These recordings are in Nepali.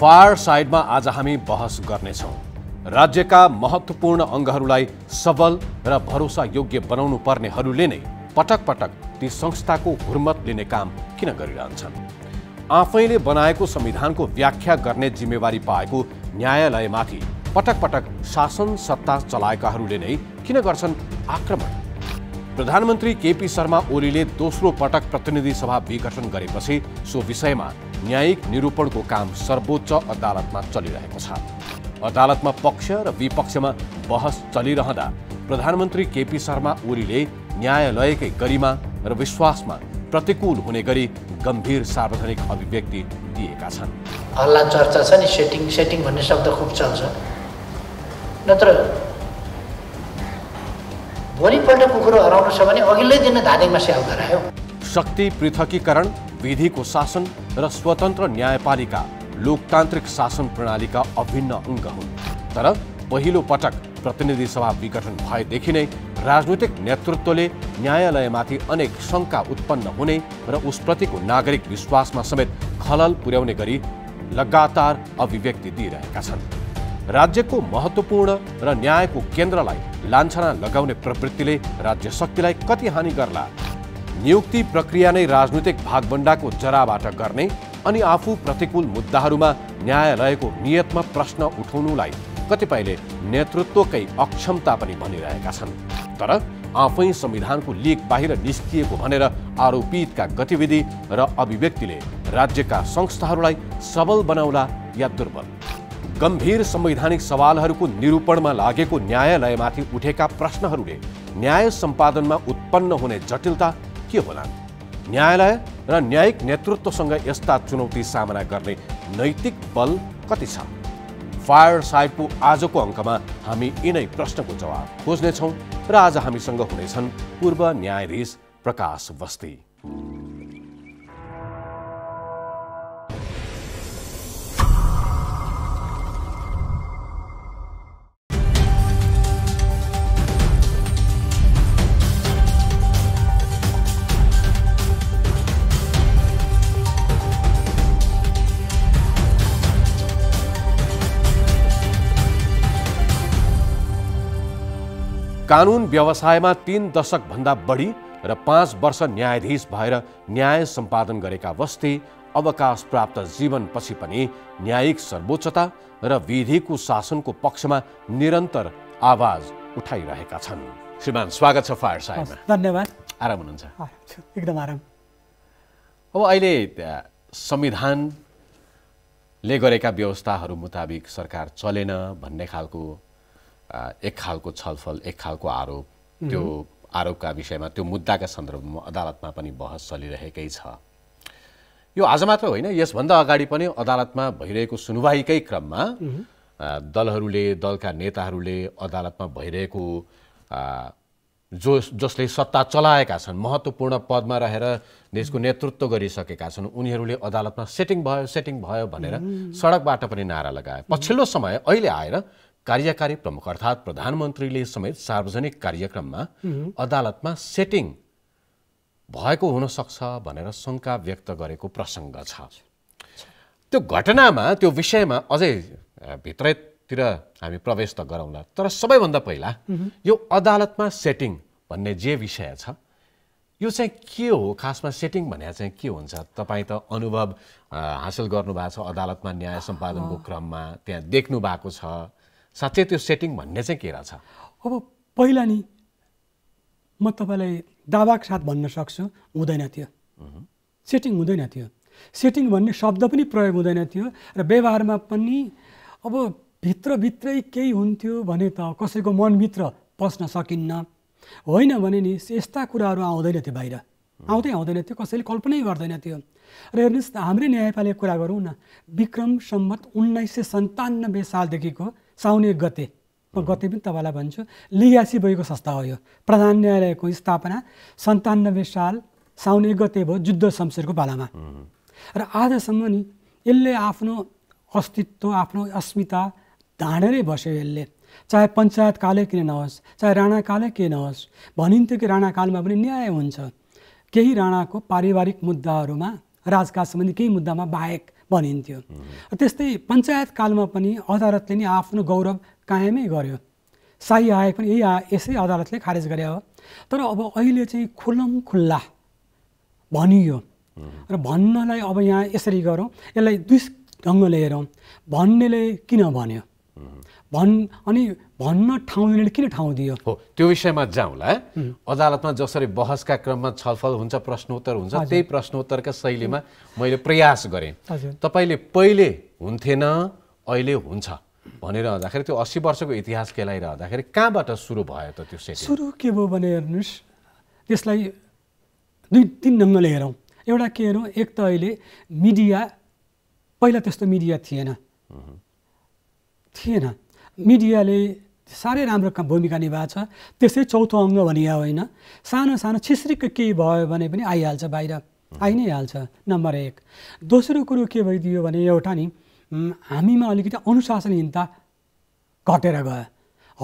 फायर साइडमा आज हामी बहस गर्नेछौँ राज्यका महत्त्वपूर्ण अङ्गहरूलाई सबल र योग्य बनाउनु पर्नेहरूले नै पटक पटक ती संस्थाको हुर्मत लिने काम किन गरिरहन्छन् आफैले बनाएको संविधानको व्याख्या गर्ने जिम्मेवारी पाएको न्यायालयमाथि पटक पटक शासन सत्ता चलाएकाहरूले नै किन गर्छन् आक्रमण प्रधानमन्त्री केपी शर्मा ओलीले दोस्रो पटक प्रतिनिधि सभा विघटन गरेपछि सो विषयमा न्यायिक निरूपणको काम सर्वोच्च अदालतमा चलिरहेको छ अदालतमा पक्ष र विपक्षमा बहस चलिरहँदा प्रधानमन्त्री केपी शर्मा ओलीले न्यायालयकै गरिमा र विश्वासमा प्रतिकूल हुने गरी गम्भीर सार्वजनिक अभिव्यक्ति दिएका छन् हल्ला चर्चा छ नि सेटिङ सेटिङ भन्ने शब्द खुब चल्छ नत्र भोलिपल्ट कुखुरो हराउनु छ भने अघिल्लै दिन धादिङमा स्याउ हरायो शक्ति पृथकीकरण विधिको शासन र स्वतन्त्र न्यायपालिका लोकतान्त्रिक शासन प्रणालीका अभिन्न अङ्ग हुन् तर पहिलो पटक प्रतिनिधि सभा विघटन भएदेखि नै राजनीतिक नेतृत्वले न्यायालयमाथि अनेक शङ्का उत्पन्न हुने र उसप्रतिको नागरिक विश्वासमा समेत खलल पुर्याउने गरी लगातार अभिव्यक्ति दिइरहेका छन् राज्यको महत्त्वपूर्ण र न्यायको केन्द्रलाई लान्छना लगाउने प्रवृत्तिले राज्य शक्तिलाई कति हानि गर्ला नियुक्ति प्रक्रिया नै राजनीतिक भागभण्डाको जराबाट गर्ने अनि आफू प्रतिकूल मुद्दाहरूमा न्यायालयको नियतमा प्रश्न उठाउनुलाई कतिपयले नेतृत्वकै अक्षमता पनि भनिरहेका छन् तर आफै संविधानको लिग बाहिर निस्किएको भनेर आरोपितका गतिविधि र अभिव्यक्तिले राज्यका संस्थाहरूलाई सबल बनाउला या दुर्बल गम्भीर संवैधानिक सवालहरूको निरूपणमा लागेको न्यायालयमाथि उठेका प्रश्नहरूले न्याय सम्पादनमा उत्पन्न हुने जटिलता के होलान् न्यायालय र न्यायिक नेतृत्वसँग यस्ता चुनौती सामना गर्ने नैतिक बल कति छ फायर साइडको आजको अङ्कमा हामी यिनै प्रश्नको जवाब खोज्नेछौँ र आज हामीसँग हुनेछन् पूर्व न्यायाधीश प्रकाश बस्ती कानुन व्यवसायमा तीन दशकभन्दा बढी र पाँच वर्ष न्यायाधीश भएर न्याय सम्पादन गरेका बस्ती अवकाश प्राप्त जीवनपछि पनि न्यायिक सर्वोच्चता र विधिको शासनको पक्षमा निरन्तर आवाज उठाइरहेका छन् श्रीमान स्वागत छ फायर धन्यवाद आराम हुनुहुन्छ एकदम आराम अब अहिले संविधानले गरेका व्यवस्थाहरू मुताबिक सरकार चलेन भन्ने खालको एक खालको छलफल एक खालको आरोप त्यो आरोपका विषयमा त्यो मुद्दाका सन्दर्भमा अदालतमा पनि बहस चलिरहेकै छ यो आज मात्र होइन यसभन्दा अगाडि पनि अदालतमा भइरहेको सुनवाईकै क्रममा दलहरूले दलका नेताहरूले अदालतमा भइरहेको जो जसले सत्ता चलाएका छन् महत्त्वपूर्ण पदमा रहेर देशको नेतृत्व गरिसकेका छन् उनीहरूले अदालतमा सेटिङ भयो सेटिङ भयो भनेर सडकबाट पनि नारा लगाए पछिल्लो समय अहिले आएर कार्यकारी प्रमुख अर्थात् प्रधानमन्त्रीले समेत सार्वजनिक कार्यक्रममा अदालतमा सेटिङ भएको हुनसक्छ भनेर शङ्का व्यक्त गरेको प्रसङ्ग छ त्यो घटनामा त्यो विषयमा अझै भित्रैतिर हामी प्रवेश त गरौँला तर सबैभन्दा पहिला यो अदालतमा सेटिङ भन्ने जे विषय छ यो चाहिँ के हो खासमा सेटिङ भनेर चाहिँ के हुन्छ तपाईँ त अनुभव हासिल गर्नुभएको छ अदालतमा न्याय सम्पादनको क्रममा त्यहाँ देख्नु भएको छ साँच्चै त्यो सेटिङ भन्ने चाहिँ के रहेछ अब पहिला नि म तपाईँलाई दावाको साथ भन्न सक्छु हुँदैन थियो सेटिङ हुँदैन थियो सेटिङ भन्ने शब्द पनि प्रयोग हुँदैन थियो र व्यवहारमा पनि अब भित्रभित्रै केही हुन्थ्यो भने त कसैको मनभित्र पस्न सकिन्न होइन भने नि यस्ता कुराहरू आउँदैन थियो बाहिर आउँदै आउँदैन थियो कसैले कल्पनै गर्दैन थियो र हेर्नुहोस् हाम्रै न्यायपालिका कुरा गरौँ न विक्रम सम्मत उन्नाइस सय सन्तानब्बे सालदेखिको साउने गते म गते पनि तपाईँलाई भन्छु लिगासी भएको संस्था हो यो प्रधान न्यायालयको स्थापना सन्तानब्बे साल साउने गते भयो जुद्ध शमशेरको पालामा र आजसम्म नि यसले आफ्नो अस्तित्व आफ्नो अस्मिता धाँडेरै बस्यो यसले चाहे पञ्चायत कालै किन नहोस् चाहे राणा कालै के नहोस् भनिन्थ्यो कि राणाकालमा पनि न्याय हुन्छ केही राणाको पारिवारिक मुद्दाहरूमा राजकाज सम्बन्धी केही मुद्दामा बाहेक भनिन्थ्यो त्यस्तै पञ्चायतकालमा पनि अदालतले नै आफ्नो गौरव कायमै गर्यो शाही आए पनि यही यसै अदालतले खारेज गरे हो तर अब अहिले चाहिँ खुलम खुल्ला भनियो र भन्नलाई अब यहाँ यसरी गरौँ यसलाई दुई ढङ्गले हेरौँ भन्नेले किन भन्यो भन् अनि भन्न ठाउँ दिनेले किन ठाउँ दियो हो त्यो विषयमा जाउँला अदालतमा जसरी बहसका क्रममा छलफल हुन्छ प्रश्नोत्तर हुन्छ त्यही प्रश्नोत्तरका शैलीमा मैले प्रयास गरेँ तपाईँले पहिले हुन्थेन अहिले हुन्छ भनिरहँदाखेरि त्यो अस्सी वर्षको इतिहास केलाइरहँदाखेरि कहाँबाट सुरु भयो त त्यो सुरु के भयो भने हेर्नुहोस् त्यसलाई दुई तिन ढङ्गले हेरौँ एउटा के हेरौँ एक त अहिले मिडिया पहिला त्यस्तो मिडिया थिएन थिएन मिडियाले साह्रै राम्रो भूमिका निभाएको छ त्यसै चौथो अङ्ग भनिया होइन सानो सानो छिस्रिक केही भयो भने पनि आइहाल्छ बाहिर आइ नै हाल्छ नम्बर एक दोस्रो कुरो के भइदियो भने एउटा नि हामीमा अलिकति अनुशासनहीनता घटेर गयो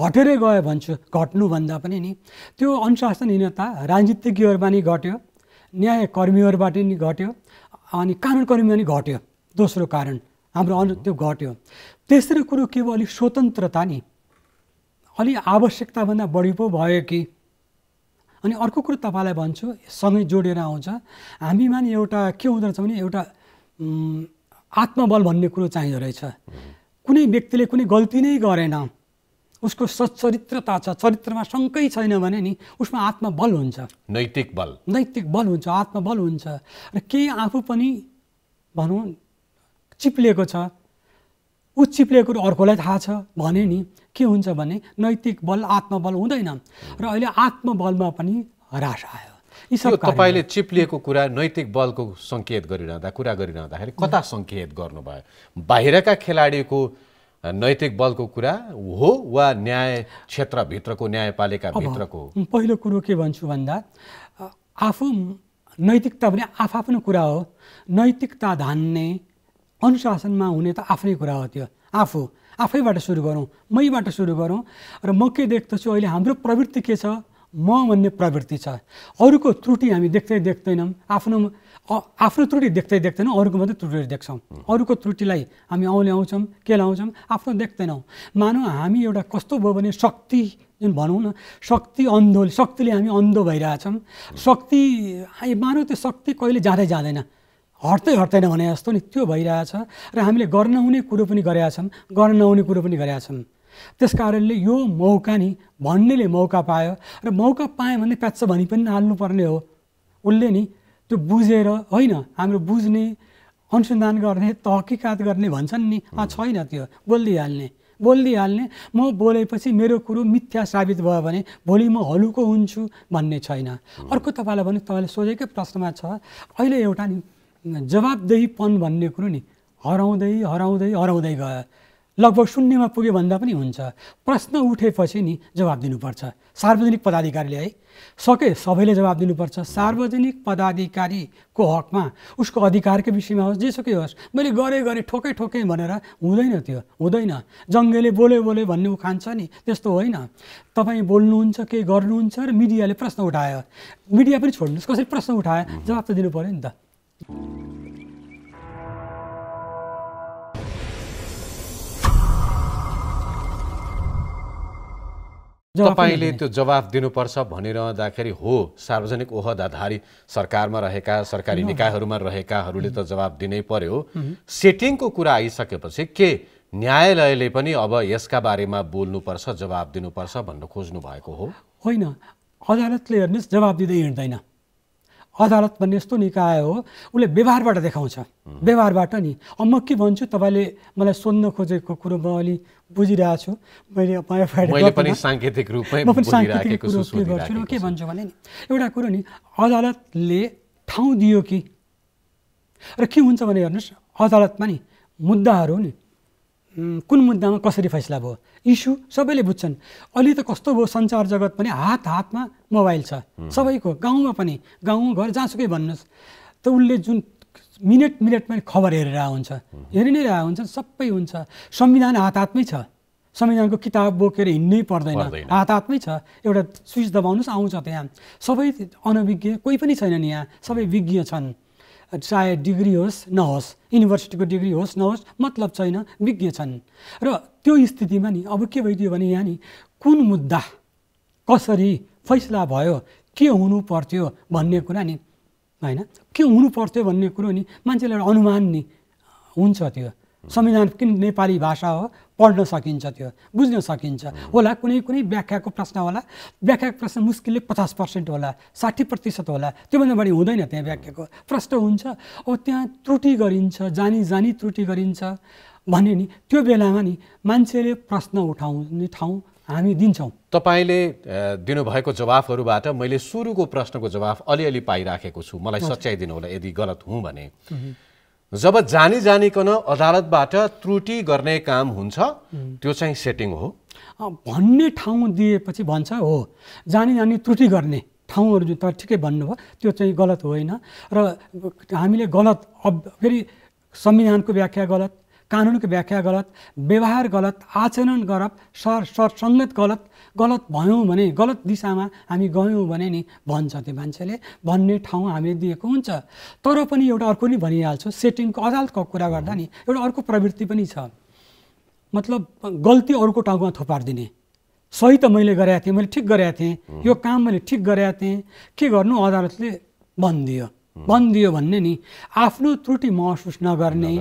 हटेरै गयो भन्छु घट्नुभन्दा पनि नि त्यो अनुशासनहीनता राजनीतिज्ञहरूमा नि घट्यो न्यायकर्मीहरूबाट नि घट्यो अनि कानुनकर्मीमा नि घट्यो दोस्रो कारण हाम्रो अनु त्यो घट्यो तेस्रो कुरो के भयो अलिक स्वतन्त्रता नि अलि आवश्यकताभन्दा बढी पो भयो कि अनि अर्को कुरो तपाईँलाई भन्छु सँगै जोडेर आउँछ हामीमा नि एउटा के हुँदो रहेछ भने एउटा आत्मबल भन्ने कुरो चाहिँ रहेछ कुनै व्यक्तिले कुनै गल्ती नै गरेन उसको सचरित्रता छ चरित्रमा शङ्कै छैन भने नि उसमा आत्मबल हुन्छ नैतिक बल नैतिक बल हुन्छ आत्मबल हुन्छ र केही आफू पनि भनौँ चिप्लिएको छ ऊ चिप्लिएको कुरो अर्कोलाई थाहा छ भने नि के हुन्छ भने नैतिक बल आत्मबल हुँदैन र अहिले आत्मबलमा पनि ह्रास आयो यी तपाईँले चिप्लिएको कुरा नैतिक बलको सङ्केत गरिरहँदा कुरा गरिरहँदाखेरि कता सङ्केत गर्नुभयो बाहिरका खेलाडीको नैतिक बलको कुरा हो वा न्याय क्षेत्रभित्रको न्यायपालिकाभित्रको पहिलो कुरो के भन्छु भन्दा आफू नैतिकता भने आफआफ्नो कुरा हो नैतिकता धान्ने अनुशासनमा हुने त आफ्नै कुरा हो त्यो आफू आफैबाट सुरु गरौँ मैबाट सुरु गरौँ र म के देख्दछु अहिले हाम्रो प्रवृत्ति के छ म भन्ने प्रवृत्ति छ अरूको त्रुटि हामी देख्दै देख्दैनौँ आफ्नो आफ्नो त्रुटि देख्दै देख्दैनौँ अरूको मात्रै त्रुटि देख्छौँ अरूको त्रुटिलाई हामी औँले आउँछौँ के लाउँछौँ आफ्नो देख्दैनौँ मानौँ हामी एउटा कस्तो भयो भने शक्ति जुन भनौँ न शक्ति अन्धो शक्तिले हामी अन्धो भइरहेछौँ शक्ति मानौँ त्यो शक्ति कहिले जाँदै जाँदैन हट्दै हट्दैन भने जस्तो नि त्यो भइरहेछ र हामीले गर्न हुने कुरो पनि गरेका छन् गर्न नहुने कुरो पनि गरेका छन् त्यस कारणले यो मौका नि भन्नेले मौका पायो र मौका पायो भने प्याच्च भनी पनि हाल्नुपर्ने हो उसले नि त्यो बुझेर होइन हाम्रो बुझ्ने अनुसन्धान गर्ने तहकिकात गर्ने भन्छन् नि अँ छैन त्यो बोलिदिइहाल्ने बोलिदिइहाल्ने म बोलेपछि मेरो कुरो मिथ्या साबित भयो भने भोलि म हलुको हुन्छु भन्ने छैन अर्को तपाईँलाई भने तपाईँले सोधेकै प्रश्नमा छ अहिले एउटा नि जवाबदेहीपन भन्ने कुरो नि हराउँदै हराउँदै हराउँदै गयो लगभग शून्यमा पुग्यो भन्दा पनि हुन्छ प्रश्न उठेपछि नि जवाब दिनुपर्छ सार्वजनिक पदाधिकारीले है सके सबैले जवाब दिनुपर्छ सार्वजनिक पदाधिकारीको हकमा उसको अधिकारकै विषयमा होस् जेसुकै होस् मैले गरेँ गरेँ ठोकै ठोकै भनेर हुँदैन त्यो हुँदैन जङ्गेले बोल्यो बोल्यो भन्ने उखान्छ नि त्यस्तो होइन तपाईँ बोल्नुहुन्छ केही गर्नुहुन्छ र मिडियाले प्रश्न उठायो मिडिया पनि छोड्नुहोस् कसरी प्रश्न उठायो जवाब त दिनु पऱ्यो नि त तपाईँले त्यो जवाफ दिनुपर्छ भनिरहँदाखेरि हो सार्वजनिक ओहदाधारी सरकारमा रहेका सरकारी निकायहरूमा रहेकाहरूले त जवाब दिनै पर्यो सेटिङको कुरा आइसकेपछि के न्यायालयले पनि अब यसका बारेमा बोल्नुपर्छ जवाब दिनुपर्छ भन्न खोज्नु भएको हो होइन अदालतले हेर्नुहोस् जवाब दिँदै हिँड्दैन अदालत भन्ने यस्तो निकाय हो उसले व्यवहारबाट देखाउँछ व्यवहारबाट नि अब म के भन्छु तपाईँले मलाई सोध्न खोजेको कुरो म अलि बुझिरहेको छु मैले पनि साङ्केतिक गर्छु र के भन्छु भने नि एउटा कुरो नि अदालतले ठाउँ दियो कि र के हुन्छ भने हेर्नुहोस् अदालतमा नि मुद्दाहरू नि कुन मुद्दामा कसरी फैसला भयो इस्यु सबैले बुझ्छन् अहिले त कस्तो भयो सञ्चार जगत पनि हात हातमा मोबाइल छ सबैको गाउँमा पनि गाउँ घर जहाँसुकै भन्नुहोस् त उसले जुन मिनट मिनटमा खबर हेरेर हुन्छ हेरि नै रहेको हुन्छ सबै हुन्छ संविधान हात हातमै छ संविधानको किताब बोकेर हिँड्नै पर्दैन हात हातमै छ एउटा स्विच दबाउनुहोस् आउँछ त्यहाँ सबै अनभिज्ञ कोही पनि छैनन् यहाँ सबै विज्ञ छन् चाहे डिग्री होस् नहोस् युनिभर्सिटीको डिग्री होस् नहोस् मतलब छैन विज्ञ छन् र त्यो स्थितिमा नि अब के भइदियो भने यहाँ नि कुन मुद्दा कसरी फैसला भयो के हुनु पर्थ्यो भन्ने कुरा नि होइन के हुनु पर्थ्यो भन्ने कुरो नि मान्छेलाई एउटा अनुमान नि हुन्छ त्यो संविधान किन नेपाली भाषा हो पढ्न सकिन्छ त्यो बुझ्न सकिन्छ होला कुनै कुनै व्याख्याको प्रश्न होला व्याख्याको प्रश्न मुस्किलले पचास पर्सेन्ट होला साठी प्रतिशत होला त्योभन्दा बढी हुँदैन त्यहाँ व्याख्याको प्रश्न हुन्छ अब त्यहाँ त्रुटि गरिन्छ जानी जानी त्रुटि गरिन्छ भने नि त्यो बेलामा नि मान्छेले प्रश्न उठाउने ठाउँ हामी दिन्छौँ तपाईँले दिनुभएको जवाफहरूबाट मैले सुरुको प्रश्नको जवाफ अलिअलि पाइराखेको छु मलाई सच्याइदिनु होला यदि गलत हुँ भने जब जानी जानिकन अदालतबाट त्रुटि गर्ने काम हुन्छ त्यो चाहिँ सेटिङ हो भन्ने ठाउँ दिएपछि भन्छ हो जानी जानी त्रुटि गर्ने ठाउँहरू जुन त ठिकै भन्नुभयो त्यो चाहिँ गलत होइन र हामीले गलत अब फेरि संविधानको व्याख्या गलत कानुनको व्याख्या गलत व्यवहार गलत आचरण गलत सर सरसङ्गत गलत गलत भयौँ भने गलत दिशामा हामी गयौँ भने नि भन्छ त्यो मान्छेले भन्ने ठाउँ हामीले दिएको हुन्छ तर पनि एउटा अर्को नि भनिहाल्छु सेटिङको अदालतको कुरा गर्दा नि एउटा अर्को प्रवृत्ति पनि छ मतलब गल्ती अरूको टाउकोमा थोपार्दिने सही त मैले गरेका थिएँ मैले ठिक गरेका थिएँ यो काम मैले ठिक गरेका थिएँ के गर्नु अदालतले भनिदियो बनिदियो भन्ने नि आफ्नो त्रुटि महसुस नगर्ने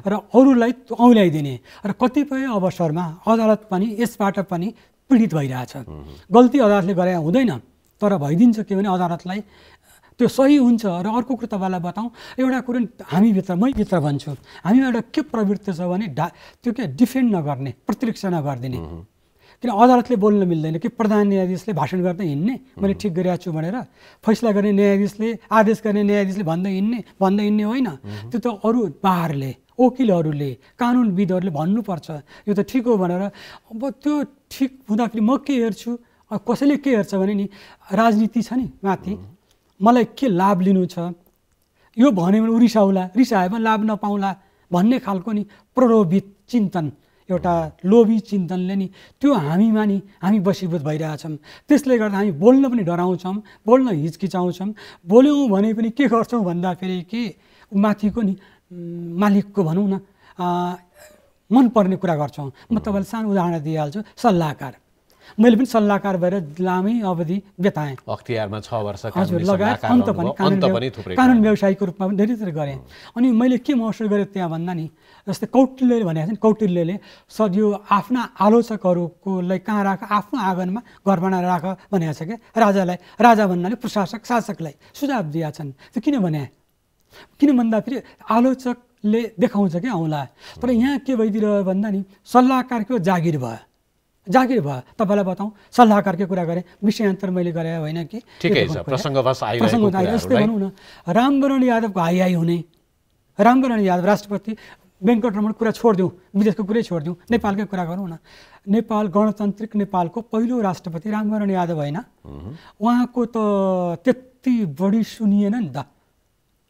र अरूलाई औल्याइदिने र कतिपय अवसरमा अदालत पनि यसबाट पनि पीडित भइरहेछ गल्ती अदालतले गरे हुँदैन तर भइदिन्छ के भने अदालतलाई त्यो सही हुन्छ र अर्को कुरो तपाईँलाई बताउँ एउटा कुरो हामीभित्र मैभित्र भन्छु हामीमा एउटा के प्रवृत्ति छ भने डा त्यो के डिफेन्ड नगर्ने प्रतिरक्षा नगरिदिने किन अदालतले बोल्न मिल्दैन कि प्रधान न्यायाधीशले भाषण गर्दै हिँड्ने मैले ठिक गरिरहेको छु भनेर फैसला गर्ने न्यायाधीशले आदेश गर्ने न्यायाधीशले भन्दै हिँड्ने भन्दै हिँड्ने होइन त्यो त अरू बारले वकिलहरूले कानुनविदहरूले भन्नुपर्छ यो त ठिक हो भनेर अब त्यो ठिक हुँदाखेरि म के हेर्छु कसैले के हेर्छ भने नि राजनीति छ नि माथि मलाई के लाभ लिनु छ यो भन्यो भने ऊ रिसाउला भने लाभ नपाउला भन्ने खालको नि प्रलोभित चिन्तन एउटा लोभी चिन्तनले नि त्यो हामीमा नि हामी बसीभूत भइरहेछौँ त्यसले गर्दा हामी बोल्न पनि डराउँछौँ बोल्न हिचकिचाउँछौँ बोल्यौँ भने पनि के गर्छौँ भन्दाखेरि के माथिको नि मालिकको भनौँ न मनपर्ने कुरा गर्छौँ म तपाईँलाई सानो उदाहरण दिइहाल्छु सल्लाहकार मैले पनि सल्लाहकार भएर लामै अवधि बिताएँ अख्तियारमा छ वर्ष हजुर लगायत अन्त पनि कानुन व्यवसायको रूपमा पनि धेरै धेरै गरेँ अनि मैले के महसुस गरेँ त्यहाँ भन्दा नि जस्तै कौटिल्यले भनेको छ नि कौटिल्यले सर यो आफ्ना आलोचकहरूलाई कहाँ राख आफ्नो आँगनमा घर बनाएर राख भनेको छ क्या राजालाई राजा भन्नाले प्रशासक शासकलाई सुझाव दिएका छन् त्यो किन भने किन भन्दाखेरि आलोचकले देखाउँछ क्या औँला तर यहाँ के भइदिरह्यो भन्दा नि सल्लाहकारको जागिर भयो जागिर भयो तपाईँलाई बताउँ सल्लाहकारकै कुरा गरेँ विषयान्तर मैले गरे होइन कि ठिकै छ यस्तै भनौँ न रामवरण यादवको हाई हाई हुने रामवरण यादव राष्ट्रपति वेङ्कट रमण कुरा छोडिदिउँ विदेशको कुरै छोडिदिउँ नेपालकै कुरा गरौँ न नेपाल गणतान्त्रिक नेपालको पहिलो राष्ट्रपति रामवरण यादव होइन उहाँको त त्यति बढी सुनिएन नि त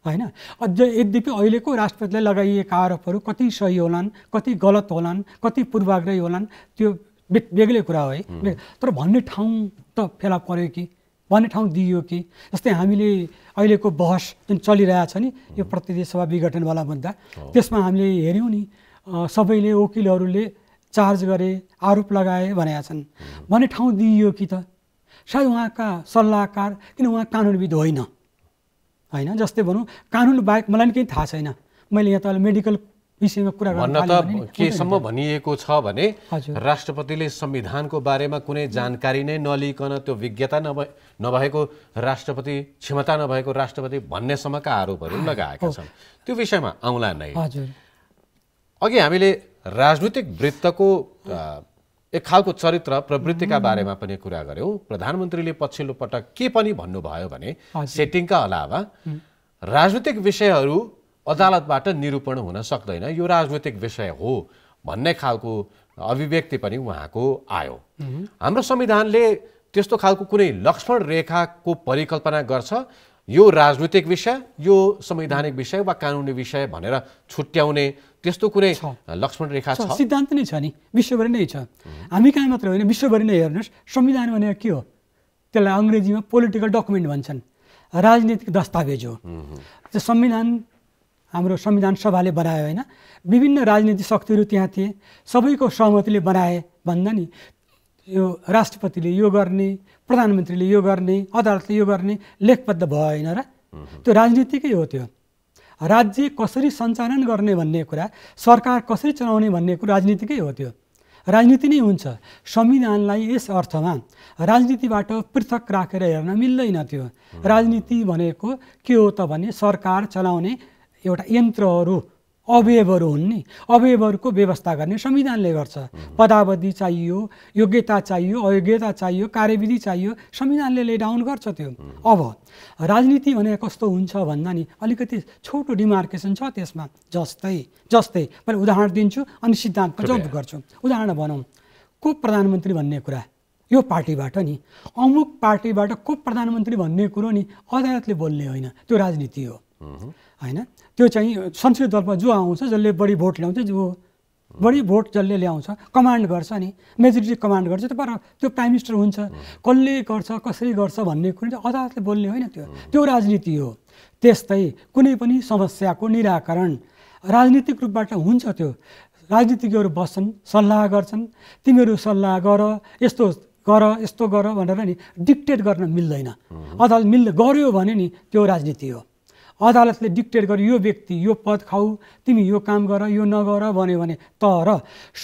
होइन अझ यद्यपि अहिलेको राष्ट्रपतिलाई लगाइएका आरोपहरू कति सही होलान् कति गलत होलान् कति पूर्वाग्रही होलान् त्यो बेग्लै कुरा हो है तर भन्ने ठाउँ त फेला पऱ्यो कि भन्ने ठाउँ दिइयो कि जस्तै हामीले अहिलेको बहस जुन चलिरहेछ नि यो प्रतिनिधि सभा विघटनवाला मुद्दा त्यसमा हामीले हेऱ्यौँ नि सबैले वकिलहरूले चार्ज गरे आरोप लगाए भनेका छन् भन्ने ठाउँ दिइयो कि त सायद उहाँका सल्लाहकार किन उहाँ कानुनविद होइन होइन जस्तै भनौँ कानुन बाहेक मलाई नि केही थाहा छैन मैले यहाँ त मेडिकल विषयमा कुरा भन्न त केसम्म भनिएको छ भने राष्ट्रपतिले संविधानको बारेमा कुनै जानकारी नै नलिकन त्यो विज्ञता नभए नभएको राष्ट्रपति क्षमता नभएको राष्ट्रपति भन्नेसम्मका आरोपहरू लगाएका छन् त्यो विषयमा आउँला नै अघि हामीले राजनीतिक वृत्तको एक खालको चरित्र प्रवृत्तिका बारेमा पनि कुरा गऱ्यौँ प्रधानमन्त्रीले पछिल्लो पटक के पनि भन्नुभयो भने सेटिङका अलावा राजनीतिक विषयहरू अदालतबाट निरूपण हुन सक्दैन यो राजनैतिक विषय हो भन्ने खालको अभिव्यक्ति पनि उहाँको आयो हाम्रो संविधानले त्यस्तो खालको कुनै लक्ष्मण रेखाको परिकल्पना गर्छ यो राजनीतिक विषय यो संवैधानिक विषय वा कानुनी विषय भनेर छुट्याउने त्यस्तो कुनै लक्ष्मण रेखा छ सिद्धान्त नै छ नि विश्वभरि नै छ हामी कहाँ मात्र होइन विश्वभरि नै हेर्नुहोस् संविधान भनेको के हो त्यसलाई अङ्ग्रेजीमा पोलिटिकल डकुमेन्ट भन्छन् राजनीतिक दस्तावेज हो संविधान हाम्रो संविधान सभाले बनायो होइन विभिन्न राजनीतिक शक्तिहरू त्यहाँ थिए सबैको सहमतिले बनाए भन्दा नि यो राष्ट्रपतिले यो गर्ने प्रधानमन्त्रीले यो गर्ने अदालतले यो गर्ने लेखबद्ध भयो होइन र त्यो राजनीतिकै हो त्यो राज्य कसरी सञ्चालन गर्ने भन्ने कुरा सरकार कसरी चलाउने भन्ने कुरा राजनीतिकै हो त्यो राजनीति नै हुन्छ संविधानलाई यस अर्थमा राजनीतिबाट पृथक राखेर हेर्न मिल्दैन त्यो राजनीति भनेको के हो त भने सरकार चलाउने एउटा यन्त्रहरू अवयवहरू हुन् नि अवयवहरूको व्यवस्था गर्ने संविधानले गर्छ पदावधि चाहियो योग्यता चाहियो अयोग्यता चाहियो कार्यविधि चाहियो संविधानले ले डाउन गर्छ त्यो अब राजनीति भने कस्तो हुन्छ भन्दा नि अलिकति छोटो डिमार्केसन छ त्यसमा जस्तै जस्तै मैले उदाहरण दिन्छु अनि सिद्धान्त जम्प गर्छु उदाहरण भनौँ को प्रधानमन्त्री भन्ने कुरा यो पार्टीबाट नि अमुक पार्टीबाट को प्रधानमन्त्री भन्ने कुरो नि अदालतले बोल्ने होइन त्यो राजनीति हो होइन त्यो चाहिँ संसदीय दलमा जो आउँछ जसले बढी भोट ल्याउँछ जो बढी भोट जसले ल्याउँछ कमान्ड गर्छ नि मेजोरिटी कमान्ड गर्छ त्यो त्यो प्राइम मिनिस्टर हुन्छ कसले गर्छ कसरी गर्छ भन्ने कुरो चाहिँ अदालतले बोल्ने होइन त्यो त्यो राजनीति हो त्यस्तै कुनै पनि समस्याको निराकरण राजनीतिक रूपबाट हुन्छ त्यो राजनीतिज्ञहरू बस्छन् सल्लाह गर्छन् तिमीहरू सल्लाह गर यस्तो गर यस्तो गर भनेर नि डिक्टेट गर्न मिल्दैन अदालत मिल्दै गऱ्यो भने नि त्यो राजनीति हो अदालतले डिक्टेट गर्यो यो व्यक्ति यो पद खाऊ तिमी यो काम गर यो नगर भन्यो भने तर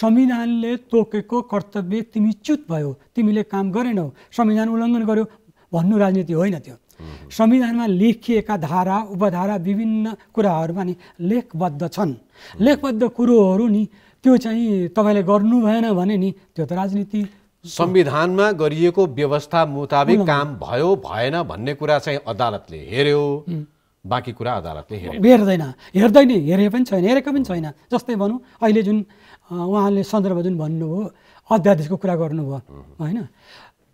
संविधानले तोकेको कर्तव्य तिमी च्युत भयो तिमीले काम गरेनौ संविधान उल्लङ्घन गर्यो भन्नु राजनीति होइन त्यो संविधानमा लेखिएका धारा उपधारा विभिन्न कुराहरूमा नि लेखबद्ध छन् लेखबद्ध कुरोहरू नि त्यो चाहिँ तपाईँले गर्नु भएन भने नि त्यो त राजनीति संविधानमा गरिएको व्यवस्था मुताबिक काम भयो भएन भन्ने कुरा चाहिँ अदालतले हेऱ्यो बाँकी कुरा अदालतले हेर्दैन हेर्दैन हेर्दैन हेरे पनि छैन हेरेको पनि छैन जस्तै भनौँ अहिले जुन उहाँले सन्दर्भ जुन भन्नुभयो अध्यादेशको कुरा गर्नुभयो होइन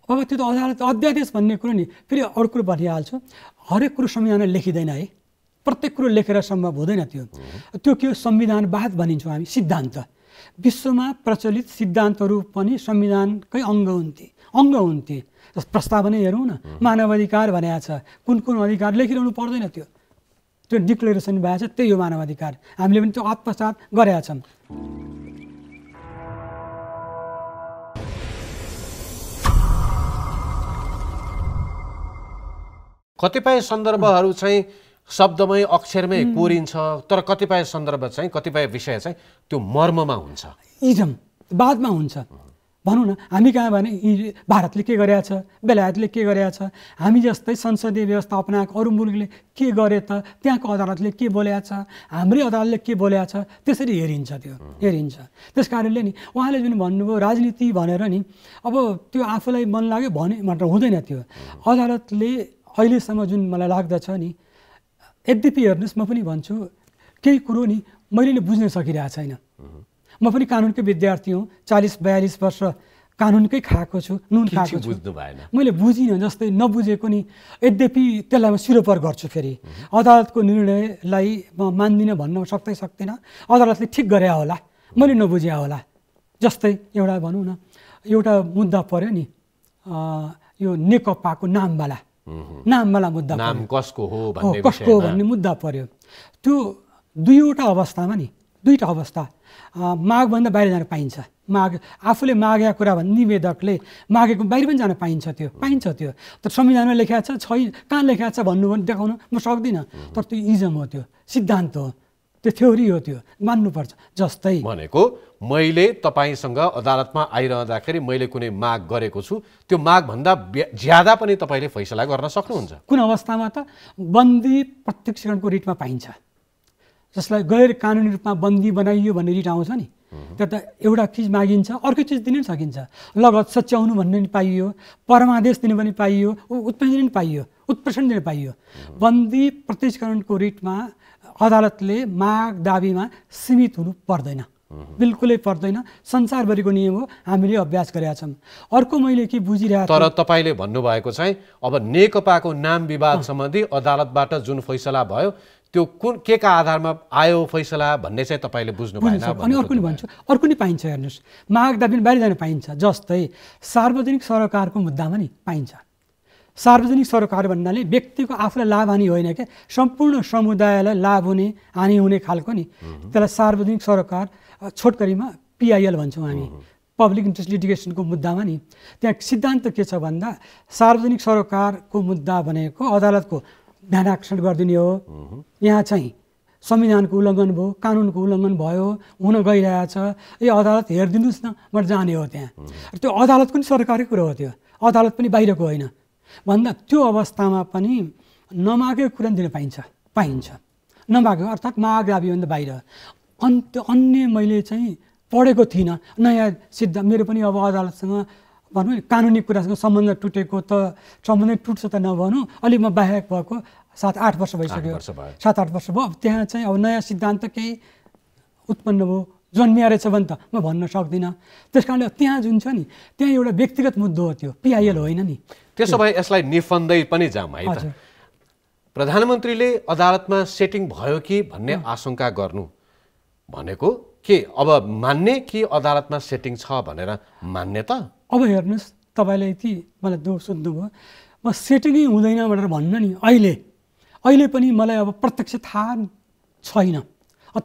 अब त्यो त अदालत अध्यादेश भन्ने कुरो नि फेरि अरू कुरो भनिहाल्छु हरेक कुरो संविधानमा लेखिँदैन है प्रत्येक कुरो लेखेर सम्भव हुँदैन त्यो त्यो के हो संविधानवाद भनिन्छौँ हामी सिद्धान्त विश्वमा प्रचलित सिद्धान्तहरू पनि संविधानकै अङ्ग हुन्थे अङ्ग हुन्थे प्रस्तावनै हेरौँ न मानवाधिकार अधिकार भनेको छ कुन कुन अधिकार लेखिरहनु पर्दैन त्यो त्यो डिक्लेरेसन भएको त्यही हो मानव अधिकार हामीले पनि त्यो आत्मसात गरेका छौँ कतिपय सन्दर्भहरू चाहिँ शब्दमै अक्षरमै कोरिन्छ तर कतिपय सन्दर्भ चाहिँ कतिपय विषय चाहिँ त्यो मर्ममा हुन्छ इजम बादमा हुन्छ भनौँ न हामी कहाँ भने भारतले के गरेछ बेलायतले के गरेछ हामी जस्तै संसदीय व्यवस्था अपनाएको अरू मुलुकले के गरे त त्यहाँको अदालतले के बोल्या छ हाम्रै अदालतले के बोल्या छ त्यसरी हेरिन्छ त्यो हेरिन्छ त्यस कारणले नि उहाँले जुन भन्नुभयो राजनीति भनेर नि अब त्यो आफूलाई मन लाग्यो भने मात्र हुँदैन त्यो अदालतले अहिलेसम्म जुन मलाई लाग्दछ नि यद्यपि हेर्नुहोस् म पनि भन्छु केही कुरो नि मैले बुझ्न सकिरहेको छैन म पनि कानुनकै विद्यार्थी हुँ चालिस बयालिस वर्ष कानुनकै खाएको छु नुन खाएको छु मैले बुझिनँ जस्तै नबुझेको नि यद्यपि त्यसलाई म सिरोपर गर्छु फेरि अदालतको निर्णयलाई म मान्दिनँ भन्न सक्दै सक्दिनँ अदालतले ठिक गरे होला मैले नबुझे होला जस्तै एउटा भनौँ न एउटा मुद्दा पऱ्यो नि यो नेकपाको नामवाला नामवाला मुद्दा नाम कसको हो कसको हो भन्ने मुद्दा पऱ्यो त्यो दुईवटा अवस्थामा नि दुईवटा अवस्था मागभन्दा बाहिर जान पाइन्छ माग आफूले मागेको कुरा भन्दा निवेदकले मागेको बाहिर पनि जान पाइन्छ त्यो पाइन्छ त्यो तर संविधानमा लेखा छ छैन कहाँ लेखा छ भन्नु भने देखाउनु म सक्दिनँ तर त्यो इजम हो त्यो सिद्धान्त हो त्यो थ्योरी हो त्यो मान्नुपर्छ जस्तै भनेको मैले तपाईँसँग अदालतमा आइरहँदाखेरि मैले कुनै माग गरेको छु त्यो मागभन्दा ज्यादा पनि तपाईँले फैसला गर्न सक्नुहुन्छ कुन अवस्थामा त बन्दी प्रत्यक्षीकरणको रिटमा पाइन्छ जसलाई गैर कानुनी रूपमा बन्दी बनाइयो भन्ने रिट आउँछ नि त एउटा चिज मागिन्छ अर्को चिज दिनै सकिन्छ लगत सच्याउनु भन्ने पनि पाइयो परमादेश दिनु पनि पाइयो उत्प्रेषण पनि पाइयो उत्प्रेषण दिन पाइयो बन्दी प्रतिष्करणको रिटमा अदालतले माग दाबीमा सीमित हुनु पर्दैन बिल्कुलै पर्दैन संसारभरिको नियम हो हामीले अभ्यास गरेका छौँ अर्को मैले के बुझिरहेको तर तपाईँले भन्नुभएको चाहिँ अब नेकपाको नाम विवाद सम्बन्धी अदालतबाट जुन फैसला भयो त्यो कुन के का आधारमा आयो फैसला भन्ने चाहिँ तपाईँले बुझ्नु भएन अनि अर्को पनि भन्छु अर्को नि पाइन्छ हेर्नुहोस् माग्दा पनि बाहिर जान पाइन्छ जस्तै सार्वजनिक सरकारको मुद्दामा नि पाइन्छ सार्वजनिक सरकार भन्नाले व्यक्तिको आफूलाई लाभ हानि होइन क्या सम्पूर्ण समुदायलाई लाभ हुने हानि हुने खालको नि त्यसलाई सार्वजनिक सरकार छोटकरीमा पिआइएल भन्छौँ हामी पब्लिक इन्ट्रेस्ट लिटिगेसनको मुद्दामा नि त्यहाँ सिद्धान्त के छ भन्दा सार्वजनिक सरकारको मुद्दा भनेको अदालतको आकर्षण गरिदिने हो यहाँ चाहिँ संविधानको उल्लङ्घन भयो कानुनको उल्लङ्घन भयो हुन गइरहेछ ए अदालत हेरिदिनुहोस् न म जाने हो त्यहाँ त्यो अदालत पनि सरकारी कुरो हो त्यो अदालत पनि बाहिरको होइन भन्दा त्यो अवस्थामा पनि नमागेको कुरा दिन पाइन्छ पाइन्छ नमागेको अर्थात् भन्दा बाहिर अन्त्य अन्य मैले चाहिँ पढेको थिइनँ नयाँ सिद्धान्त मेरो पनि अब अदालतसँग भनौँ कानुनी कुरासँग सम्बन्ध टुटेको त सम्बन्ध टुट्छ त नभनौँ अलिक म बाहेक भएको सात आठ वर्ष भइसक्यो सात आठ वर्ष भयो अब त्यहाँ चाहिँ अब नयाँ सिद्धान्त केही उत्पन्न भयो जन्मिया रहेछ भने त म भन्न सक्दिनँ त्यस कारणले त्यहाँ जुन छ नि त्यहाँ एउटा व्यक्तिगत मुद्दो हो त्यो पिआइएल होइन नि त्यसो भए यसलाई निफन्दै पनि जाम है प्रधानमन्त्रीले अदालतमा सेटिङ भयो कि भन्ने आशंका गर्नु भनेको के अब मान्ने कि अदालतमा सेटिङ छ भनेर मान्ने त अब हेर्नुहोस् तपाईँलाई यति मलाई दो सोध्नुभयो म सेटिङै हुँदैन भनेर भन्न नि अहिले अहिले पनि मलाई अब प्रत्यक्ष थाहा छैन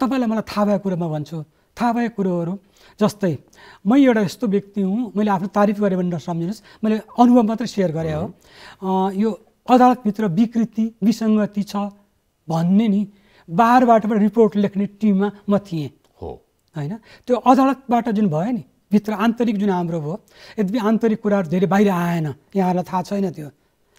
तपाईँलाई मलाई थाहा भएको कुरोमा भन्छु थाहा भएको कुरोहरू जस्तै म एउटा यस्तो व्यक्ति हुँ मैले आफ्नो तारिफ गरेँ भने नसम्झिनुहोस् मैले अनुभव मात्रै सेयर गरेँ हो यो अदालतभित्र विकृति विसङ्गति छ भन्ने नि बारबाट रिपोर्ट लेख्ने टिममा म थिएँ हो होइन त्यो अदालतबाट जुन भयो नि भित्र आन्तरिक जुन हाम्रो भयो यद्यपि आन्तरिक कुराहरू धेरै बाहिर आएन यहाँहरूलाई थाहा छैन त्यो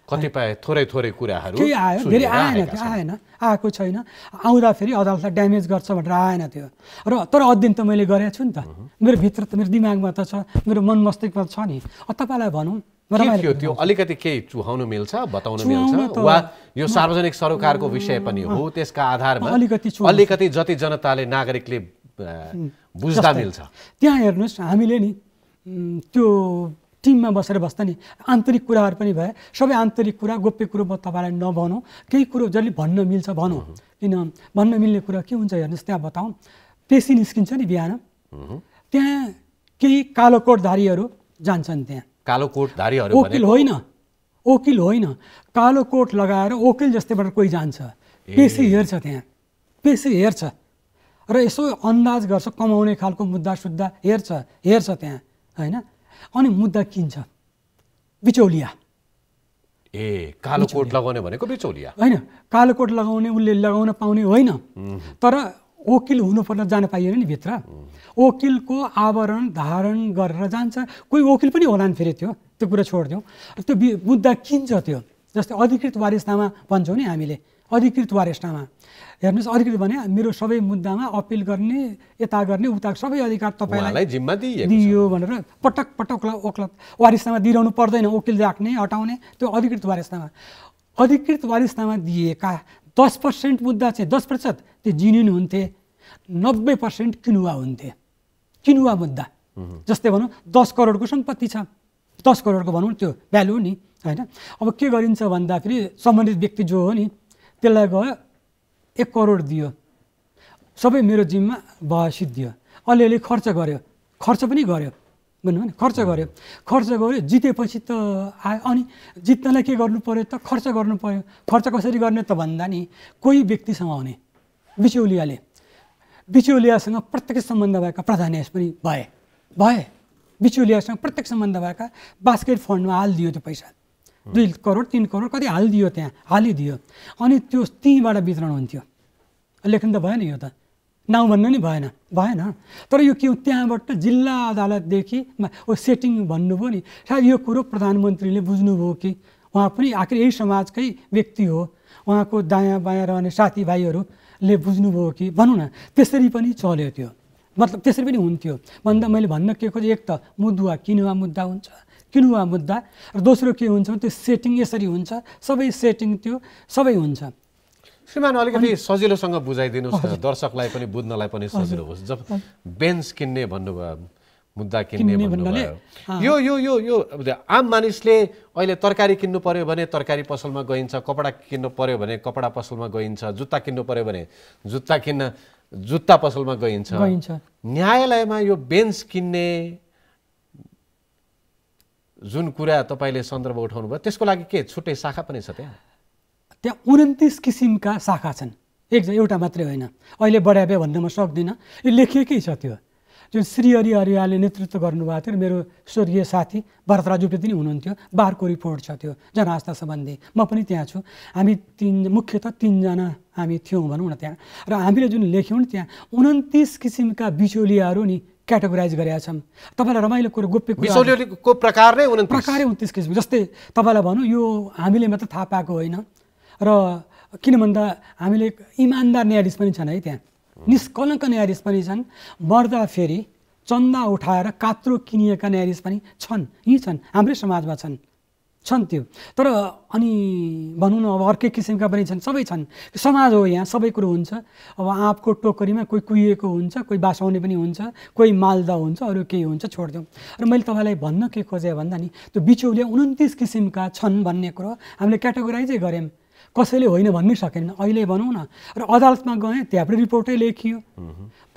कतिपय थोरै थोरै कुराहरू केही आयो धेरै आएन त्यो आएन आएको छैन आउँदा फेरि अदालतलाई ड्यामेज गर्छ भनेर आएन त्यो र तर अध्ययन त मैले गरेको छु नि त मेरो भित्र त मेरो दिमागमा त छ मेरो मन मस्तिष्कमा छ नि तपाईँलाई भनौँ त्यो अलिकति केही चुहाउनु मिल्छ बताउनु मिल्छ वा यो सार्वजनिक सरोकारको विषय पनि हो त्यसका आधारमा अलिकति अलिकति जति जनताले नागरिकले बुझ्दा मिल्छ त्यहाँ हेर्नुहोस् हामीले नि त्यो टिममा बसेर बस्दा नि आन्तरिक कुराहरू पनि भए सबै आन्तरिक कुरा गोप्य कुरो म तपाईँलाई नभनौँ केही कुरो जसले भन्न मिल्छ भनौँ किन भन्न मिल्ने कुरा के हुन्छ हेर्नुहोस् त्यहाँ बताउँ पेसी निस्किन्छ नि बिहान त्यहाँ केही कालो कालोकोटधारीहरू जान्छन् त्यहाँ कालो कोटधारीहरू वकिल होइन वकिल होइन कालो कोट लगाएर वकिल जस्तैबाट कोही जान्छ पेसी हेर्छ त्यहाँ पेसी हेर्छ र यसो अन्दाज गर्छ कमाउने खालको मुद्दा सुद्धा हेर्छ हेर्छ त्यहाँ होइन अनि मुद्दा किन्छ बिचौलिया ए कालो कोट लगाउने भनेको बिचौलिया होइन कालो कोट लगाउने उसले लगाउन पाउने होइन तर वकिल हुनुपर्ने जान पाइएन नि भित्र वकिलको आवरण धारण गरेर जान्छ कोही वकिल पनि होला नि फेरि त्यो त्यो कुरा छोडिदिउँ त्यो मुद्दा किन्छ त्यो जस्तै अधिकृत वारिस्तामा भन्छौँ नि हामीले अधिकृत वारेस्टामा हेर्नुहोस् अधिकृत भने मेरो सबै मुद्दामा अपिल गर्ने यता गर्ने उता सबै अधिकार तपाईँलाई जिम्मा दिइयो भनेर पटक पटक ओक्ल वारिस्तामा दिइरहनु पर्दैन वकिल राख्ने हटाउने त्यो अधिकृत वारिस्तामा अधिकृत वारिस्तामा दिएका दस पर्सेन्ट मुद्दा चाहिँ दस प्रतिशत त्यो जिन्युन हुन्थे नब्बे पर्सेन्ट किनुवा हुन्थे किनुवा मुद्दा जस्तै भनौँ दस करोडको सम्पत्ति छ दस करोडको भनौँ त्यो भ्यालु नि होइन अब के गरिन्छ भन्दाखेरि सम्बन्धित व्यक्ति जो हो नि त्यसलाई गयो एक करोड दियो सबै मेरो जिम्मा बहसित दियो अलिअलि खर्च गर्यो खर्च पनि गर्यो भन्नुभयो भने खर्च गर्यो खर्च गर्यो जितेपछि त आयो अनि जित्नलाई के गर्नु पऱ्यो त खर्च गर्नु पऱ्यो खर्च कसरी गर्ने त भन्दा नि कोही व्यक्तिसँग आउने बिचौलियाले बिचौलियासँग प्रत्यक्ष सम्बन्ध भएका यस पनि भए भए बिचौलियासँग प्रत्यक्ष सम्बन्ध भएका बास्केट फन्डमा हालिदियो त्यो पैसा दुई करोड तिन करोड कति हालिदियो त्यहाँ हालिदियो अनि त्यो त्यहीँबाट वितरण हुन्थ्यो लेखन त भएन यो त नाउँ भन्नु नि भएन भएन तर यो के त्यहाँबाट जिल्ला अदालतदेखि ओ सेटिङ भन्नुभयो नि सायद यो कुरो प्रधानमन्त्रीले बुझ्नुभयो कि उहाँ पनि आखिर यही समाजकै व्यक्ति हो उहाँको दायाँ बायाँ रहने साथीभाइहरूले बुझ्नुभयो कि भनौँ न त्यसरी पनि चल्यो त्यो मतलब त्यसरी पनि हुन्थ्यो भन्दा मैले भन्न के खोजेँ एक त मुद्दा किनुवा मुद्दा हुन्छ किनुवा मुद्दा र दोस्रो के हुन्छ भने त्यो सेटिङ यसरी हुन्छ सबै सेटिङ त्यो सबै हुन्छ श्रीमान अलिकति सजिलोसँग बुझाइदिनुहोस् दर्शकलाई पनि बुझ्नलाई पनि सजिलो होस् जब बेन्च किन्ने भन्नुभयो मुद्दा किन्ने भन्नुभयो यो यो यो यो आम मानिसले अहिले तरकारी किन्नु पर्यो भने तरकारी पसलमा गइन्छ कपडा किन्नु पर्यो भने कपडा पसलमा गइन्छ जुत्ता किन्नु पर्यो भने जुत्ता किन्न जुत्ता पसलमा गइन्छ न्यायालयमा यो बेन्च किन्ने जुन कुरा तपाईँले सन्दर्भ उठाउनु भयो त्यसको लागि के छुट्टै शाखा पनि छ त्यहाँ त्यहाँ उन्तिस किसिमका शाखा छन् एक एउटा मात्रै होइन अहिले बढाबे भन्न म सक्दिनँ यो लेखिएकै छ त्यो जुन श्री हरि हरियाले नेतृत्व गर्नुभएको थियो मेरो स्वर्गीय साथी भरतराज पनि हुनुहुन्थ्यो बारको रिपोर्ट छ त्यो जनआस्था सम्बन्धी म पनि त्यहाँ छु हामी तिन मुख्यतः तिनजना हामी थियौँ भनौँ न त्यहाँ र हामीले जुन लेख्यौँ नि त्यहाँ उन्तिस किसिमका बिचौलियाहरू नि क्याटेगोराइज गरेका छन् तपाईँलाई रमाइलो कुरो गोप्य को प्रकार नै प्रकारै उन्तिस किसिम जस्तै तपाईँलाई भनौँ यो हामीले मात्र थाहा पाएको होइन र किन भन्दा हामीले इमान्दार न्यायाधीश पनि छन् है त्यहाँ निष्कलङ्क न्यायाधीश पनि छन् मर्दा फेरि चन्दा उठाएर कात्रो किनिएका न्यायाधीश पनि छन् यी छन् हाम्रै समाजमा छन् छन् त्यो तर अनि भनौँ न अब अर्कै किसिमका पनि छन् सबै छन् समाज हो यहाँ सबै कुरो हुन्छ अब आँपको टोकरीमा कोही कुहिएको हुन्छ कोही बासाउने पनि हुन्छ कोही मालदा हुन्छ अरू केही हुन्छ छोडिदिउँ र मैले तपाईँलाई भन्न के खोजेँ भन्दा नि त्यो बिचौलिया उन्तिस किसिमका छन् भन्ने कुरो हामीले क्याटेगोराइजै गऱ्यौँ कसैले होइन भन्नै सकेन अहिले भनौँ न र अदालतमा गएँ त्यहाँ पनि रिपोर्टै लेखियो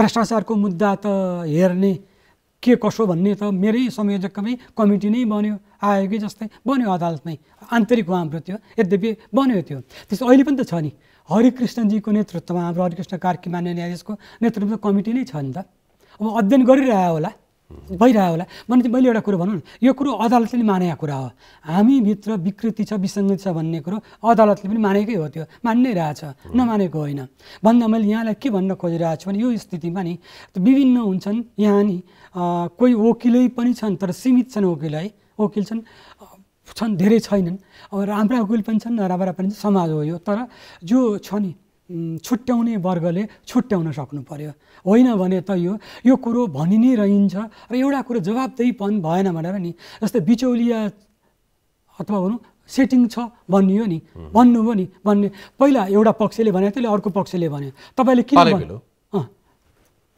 भ्रष्टाचारको मुद्दा त हेर्ने के कसो भन्ने त मेरै संयोजकमै कमिटी नै बन्यो आयोगै जस्तै बन्यो अदालतमै आन्तरिक उहाँ हाम्रो त्यो यद्यपि बन्यो त्यो त्यस्तो अहिले पनि त छ नि हरिकृष्णजीको नेतृत्वमा हाम्रो हरिकृष्ण कार्की मान्य न्यायाधीशको नेतृत्वमा कमिटी नै छ नि त अब अध्ययन गरिरहेको होला भइरह्यो होला भने मैले एउटा कुरो भनौँ न यो कुरो अदालतले पनि मानेको कुरा हो हामीभित्र विकृति छ विसङ्गति छ भन्ने कुरो अदालतले पनि मानेकै हो त्यो मान्नै रहेछ नमानेको होइन भन्दा मैले यहाँलाई के भन्न खोजिरहेको छु भने यो स्थितिमा नि विभिन्न हुन्छन् यहाँ नि कोही वकिलै पनि छन् तर सीमित छन् वकिल है वकिल छन् छन् धेरै छैनन् अब राम्रा वकिल पनि छन् नराम्रा पनि समाज हो यो तर जो छ नि छुट्याउने वर्गले छुट्याउन सक्नु पर्यो होइन भने त यो यो कुरो भनि नै रहन्छ र एउटा कुरो जवाबदेहीपन भएन भनेर नि जस्तै बिचौलिया अथवा भनौँ सेटिङ छ भनियो नि भन्नुभयो नि भन्ने पहिला एउटा पक्षले भने त्यसले अर्को पक्षले भन्यो तपाईँले किन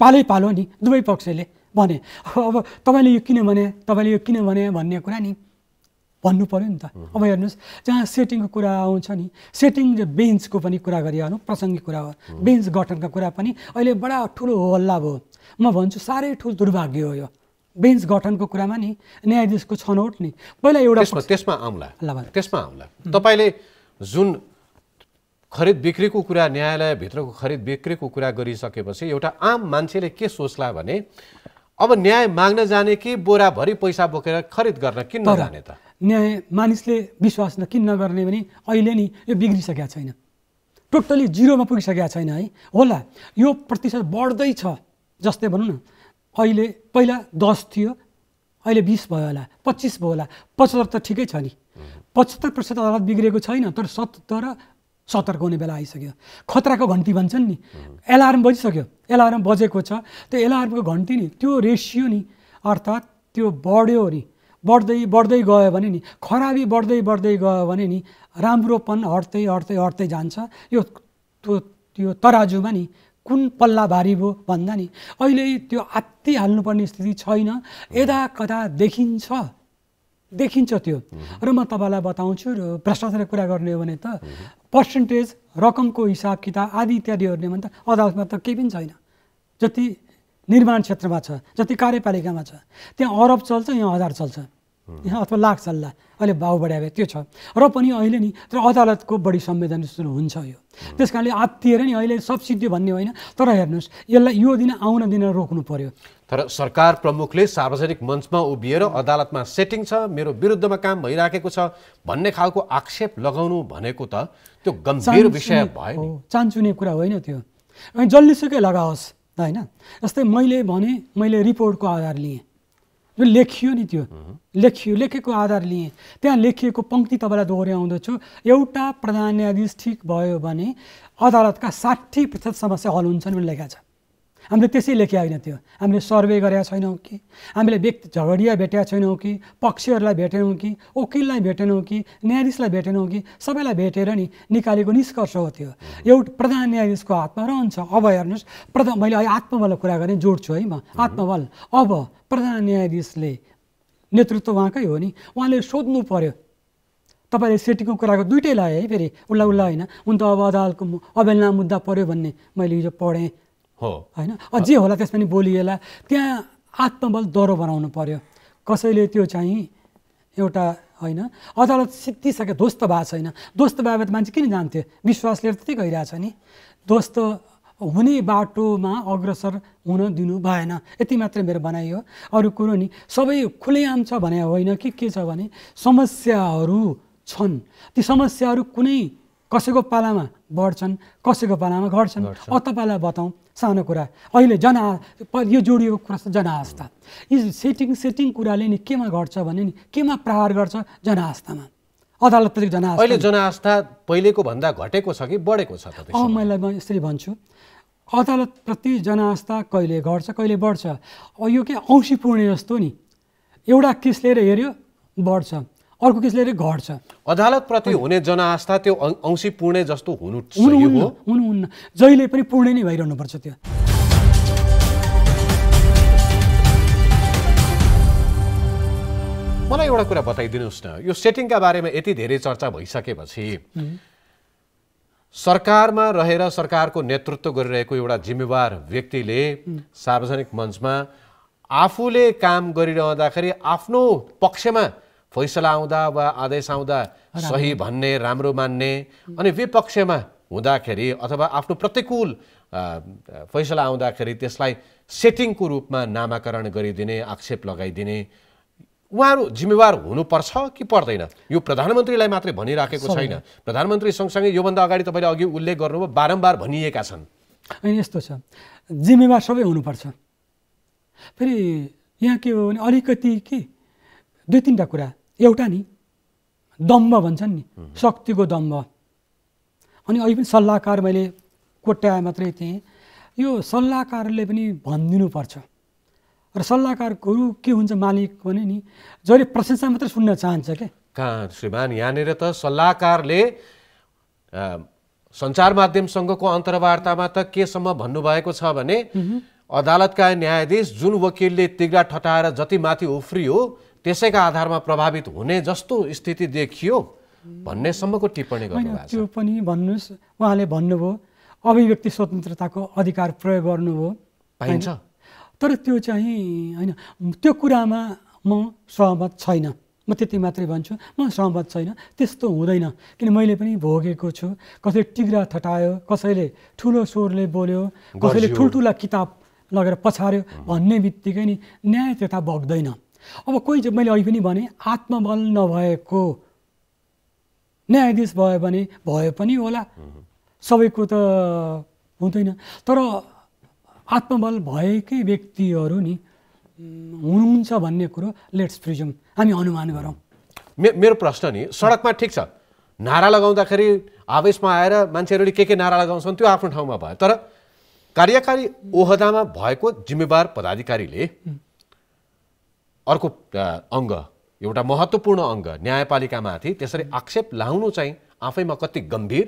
पालै पालो नि दुवै पक्षले भने अब तपाईँले यो किन भने तपाईँले यो किन भने भन्ने कुरा नि भन्नु पऱ्यो नि त अब हेर्नुहोस् जहाँ सेटिङको कुरा आउँछ नि सेटिङ बेन्चको पनि कुरा गरिहाल्नु प्रसङ्गिक कुरा हो बेन्च गठनको कुरा पनि अहिले बडा ठुलो हल्ला भयो म भन्छु साह्रै ठुलो दुर्भाग्य हो यो बेन्च गठनको कुरामा नि न्यायाधीशको छनौट नि पहिला एउटा त्यसमा आउँला त्यसमा आउँला तपाईँले जुन खरिद बिक्रीको कुरा न्यायालयभित्रको खरिद बिक्रीको कुरा गरिसकेपछि एउटा आम मान्छेले के सोच्ला भने अब न्याय माग्न जाने कि बोराभरि पैसा बोकेर खरिद गर्न किन्न जाने त न्याय मानिसले विश्वास न किन नगर्ने भने अहिले नि यो बिग्रिसकेको छैन टोटल्ली जिरोमा पुगिसकेको छैन है होला यो प्रतिशत बढ्दैछ जस्तै भनौँ न अहिले पहिला दस थियो अहिले बिस भयो होला पच्चिस भयो होला पचहत्तर त ठिकै छ नि पचहत्तर प्रतिशत अदालत बिग्रेको छैन तर तर सतर्क हुने बेला आइसक्यो खतराको घन्टी भन्छन् नि एलार्म बजिसक्यो एलार्म बजेको छ त्यो एलार्मको घन्टी नि त्यो रेसियो नि अर्थात् त्यो बढ्यो नि बढ्दै बढ्दै गयो भने नि खराबी बढ्दै बढ्दै गयो भने नि राम्रोपन हट्दै हट्दै हट्दै जान्छ यो त्यो त्यो तराजुमा नि कुन पल्ला भारी भयो भन्दा नि अहिले त्यो आत्ति हाल्नुपर्ने स्थिति छैन यदा कदा देखिन्छ देखिन्छ त्यो र म तपाईँलाई बताउँछु र भ्रष्टाचारको कुरा गर्ने हो भने त पर्सेन्टेज रकमको हिसाब किताब आदि इत्यादि हेर्ने भने त अदालतमा त केही पनि छैन जति निर्माण क्षेत्रमा छ जति कार्यपालिकामा छ त्यहाँ अरब चल्छ यहाँ हजार चल्छ यहाँ अथवा लाख चल्ला अहिले भाउ बढाए त्यो छ र पनि अहिले नि तर अदालतको बढी संवेदनशील हुन्छ यो त्यस कारणले आत्तिएर नि अहिले सब्सिडी भन्ने होइन तर हेर्नुहोस् यसलाई यो दिन आउन दिन रोक्नु पर्यो तर सरकार प्रमुखले सार्वजनिक मञ्चमा उभिएर अदालतमा सेटिङ छ मेरो विरुद्धमा काम भइराखेको छ भन्ने खालको आक्षेप लगाउनु भनेको त त्यो गम्भीर विषय भयो चान्चुने कुरा होइन त्यो अनि सुकै लगाओस् होइन जस्तै मैले भने मैले रिपोर्टको आधार लिएँ जो लेखियो नि त्यो लेखियो लेखेको आधार लिएँ त्यहाँ लेखिएको पङ्क्ति तपाईँलाई दोहोऱ्याउँदछु एउटा प्रधान न्यायाधीश ठिक भयो भने अदालतका साठी प्रतिशत समस्या हल हुन्छन् भनेर लेखा छ हामीले त्यसै लेखेका होइन त्यो हामीले सर्वे गरेका छैनौँ कि हामीले व्यक्ति झगडिया भेटेका छैनौँ कि पक्षहरूलाई भेटेनौँ कि वकिललाई भेटेनौँ कि न्यायाधीशलाई भेटेनौँ कि सबैलाई भेटेर नि निकालेको निष्कर्ष हो त्यो एउटा प्रधान न्यायाधीशको हातमा रहन्छ अब हेर्नुहोस् प्रधान मैले अहिले आत्मबलको कुरा गरेँ जोड्छु है म आत्मबल अब प्रधान न्यायाधीशले नेतृत्व उहाँकै हो नि उहाँले सोध्नु पऱ्यो तपाईँले सेटीको कुराको दुइटै लाएँ है फेरि उसलाई उसलाई होइन उन त अब अदालतको अबेलना मुद्दा पऱ्यो भन्ने मैले हिजो पढेँ हो होइन जे होला त्यसमा पनि बोलिएला त्यहाँ आत्मबल दह्रो बनाउनु पर्यो कसैले त्यो चाहिँ एउटा होइन अदालत सिद्धिसक्यो ध्वस्त भएको छैन दोस्त बाबत मान्छे किन जान्थ्यो लिएर त्यति गइरहेछ नि ध्वस्त हुने बाटोमा अग्रसर हुन दिनु भएन यति मात्रै मेरो भनाइ हो अरू कुरो नि सबै खुलेआम छ भने होइन कि के छ भने समस्याहरू छन् ती समस्याहरू कुनै कसैको पालामा बढ्छन् कसैको पालामा घट्छन् अब तपाईँलाई बताउँ सानो कुरा अहिले जना यो जोडिएको कुरा छ जनआस्था यी सेटिङ सेटिङ कुराले नि केमा घट्छ भने नि केमा प्रहार गर्छ जनआस्थामा अदालत प्रति जनआस्था अहिले जनआस्था पहिलेको भन्दा घटेको छ कि बढेको छ अब मैले म यसरी भन्छु अदालतप्रति जनआस्था कहिले घट्छ कहिले बढ्छ यो के औँसी पूर्ण जस्तो नि एउटा केस लिएर हेऱ्यो बढ्छ अर्को केसले अलिक घट्छ अदालतप्रति हुने जनआस्था त्यो औँसी पूर्ण जस्तो हुनु हुनुहुन्न जहिले पनि पूर्ण नै भइरहनुपर्छ त्यो मलाई एउटा कुरा बताइदिनुहोस् न यो सेटिङका बारेमा यति धेरै चर्चा भइसकेपछि सरकारमा रहेर सरकारको नेतृत्व गरिरहेको एउटा जिम्मेवार व्यक्तिले सार्वजनिक मञ्चमा आफूले काम गरिरहँदाखेरि आफ्नो पक्षमा फैसला आउँदा वा आदेश आउँदा सही भन्ने राम्रो मान्ने अनि विपक्षमा हुँदाखेरि अथवा आफ्नो प्रतिकूल फैसला आउँदाखेरि त्यसलाई सेटिङको रूपमा नामाकरण गरिदिने आक्षेप लगाइदिने उहाँहरू जिम्मेवार हुनुपर्छ कि पर्दैन यो प्रधानमन्त्रीलाई मात्रै भनिराखेको छैन प्रधानमन्त्री सँगसँगै योभन्दा अगाडि तपाईँले अघि उल्लेख गर्नुभयो बारम्बार भनिएका छन् होइन यस्तो छ जिम्मेवार सबै हुनुपर्छ फेरि यहाँ के हो भने अलिकति के दुई तिनवटा कुरा एउटा नि दम्भ भन्छन् नि शक्तिको दम्भ अनि अहिले पनि सल्लाहकार मैले कोट्याए मात्रै थिएँ यो सल्लाहकारले पनि भनिदिनुपर्छ र सल्लाहकारहरू के हुन्छ मालिक भने नि जहिले प्रशंसा मात्रै सुन्न चाहन्छ क्या कहाँ श्रीमान यहाँनिर त सल्लाहकारले सञ्चार माध्यमसँगको अन्तर्वार्तामा त केसम्म भन्नुभएको छ भने अदालतका न्यायाधीश जुन वकिलले तिग्रा ठटाएर जति माथि उफ्रियो त्यसैका आधारमा प्रभावित हुने जस्तो स्थिति देखियो भन्नेसम्मको टिप्पणी गर्नु त्यो पनि भन्नुहोस् उहाँले भन्नुभयो अभिव्यक्ति स्वतन्त्रताको अधिकार प्रयोग गर्नुभयो पाइन्छ तर त्यो चाहिँ होइन त्यो कुरामा म सहमत छैन म त्यति मात्रै भन्छु म सहमत छैन त्यस्तो हुँदैन किन मैले पनि भोगेको छु कसैले टिग्रा थटायो कसैले ठुलो स्वरले बोल्यो कसैले ठुल्ठुला किताब लगेर पछार्यो भन्ने बित्तिकै नि न्याय त्यता बग्दैन अब कोही मैले अघि पनि भने आत्मबल नभएको न्यायाधीश भयो भने भए पनि होला सबैको त हुँदैन तर आत्मबल भएकै व्यक्तिहरू नि हुनुहुन्छ भन्ने कुरो लेट्स फ्रिजम हामी अनुमान गरौँ मे मेरो प्रश्न नि सडकमा ठिक छ नारा लगाउँदाखेरि आवेशमा आएर मान्छेहरूले के के नारा लगाउँछन् त्यो आफ्नो ठाउँमा भयो तर कार्यकारी ओहदामा भएको जिम्मेवार पदाधिकारीले अर्को अङ्ग एउटा महत्त्वपूर्ण अङ्ग न्यायपालिकामाथि त्यसरी आक्षेप लाउनु चाहिँ आफैमा कति गम्भीर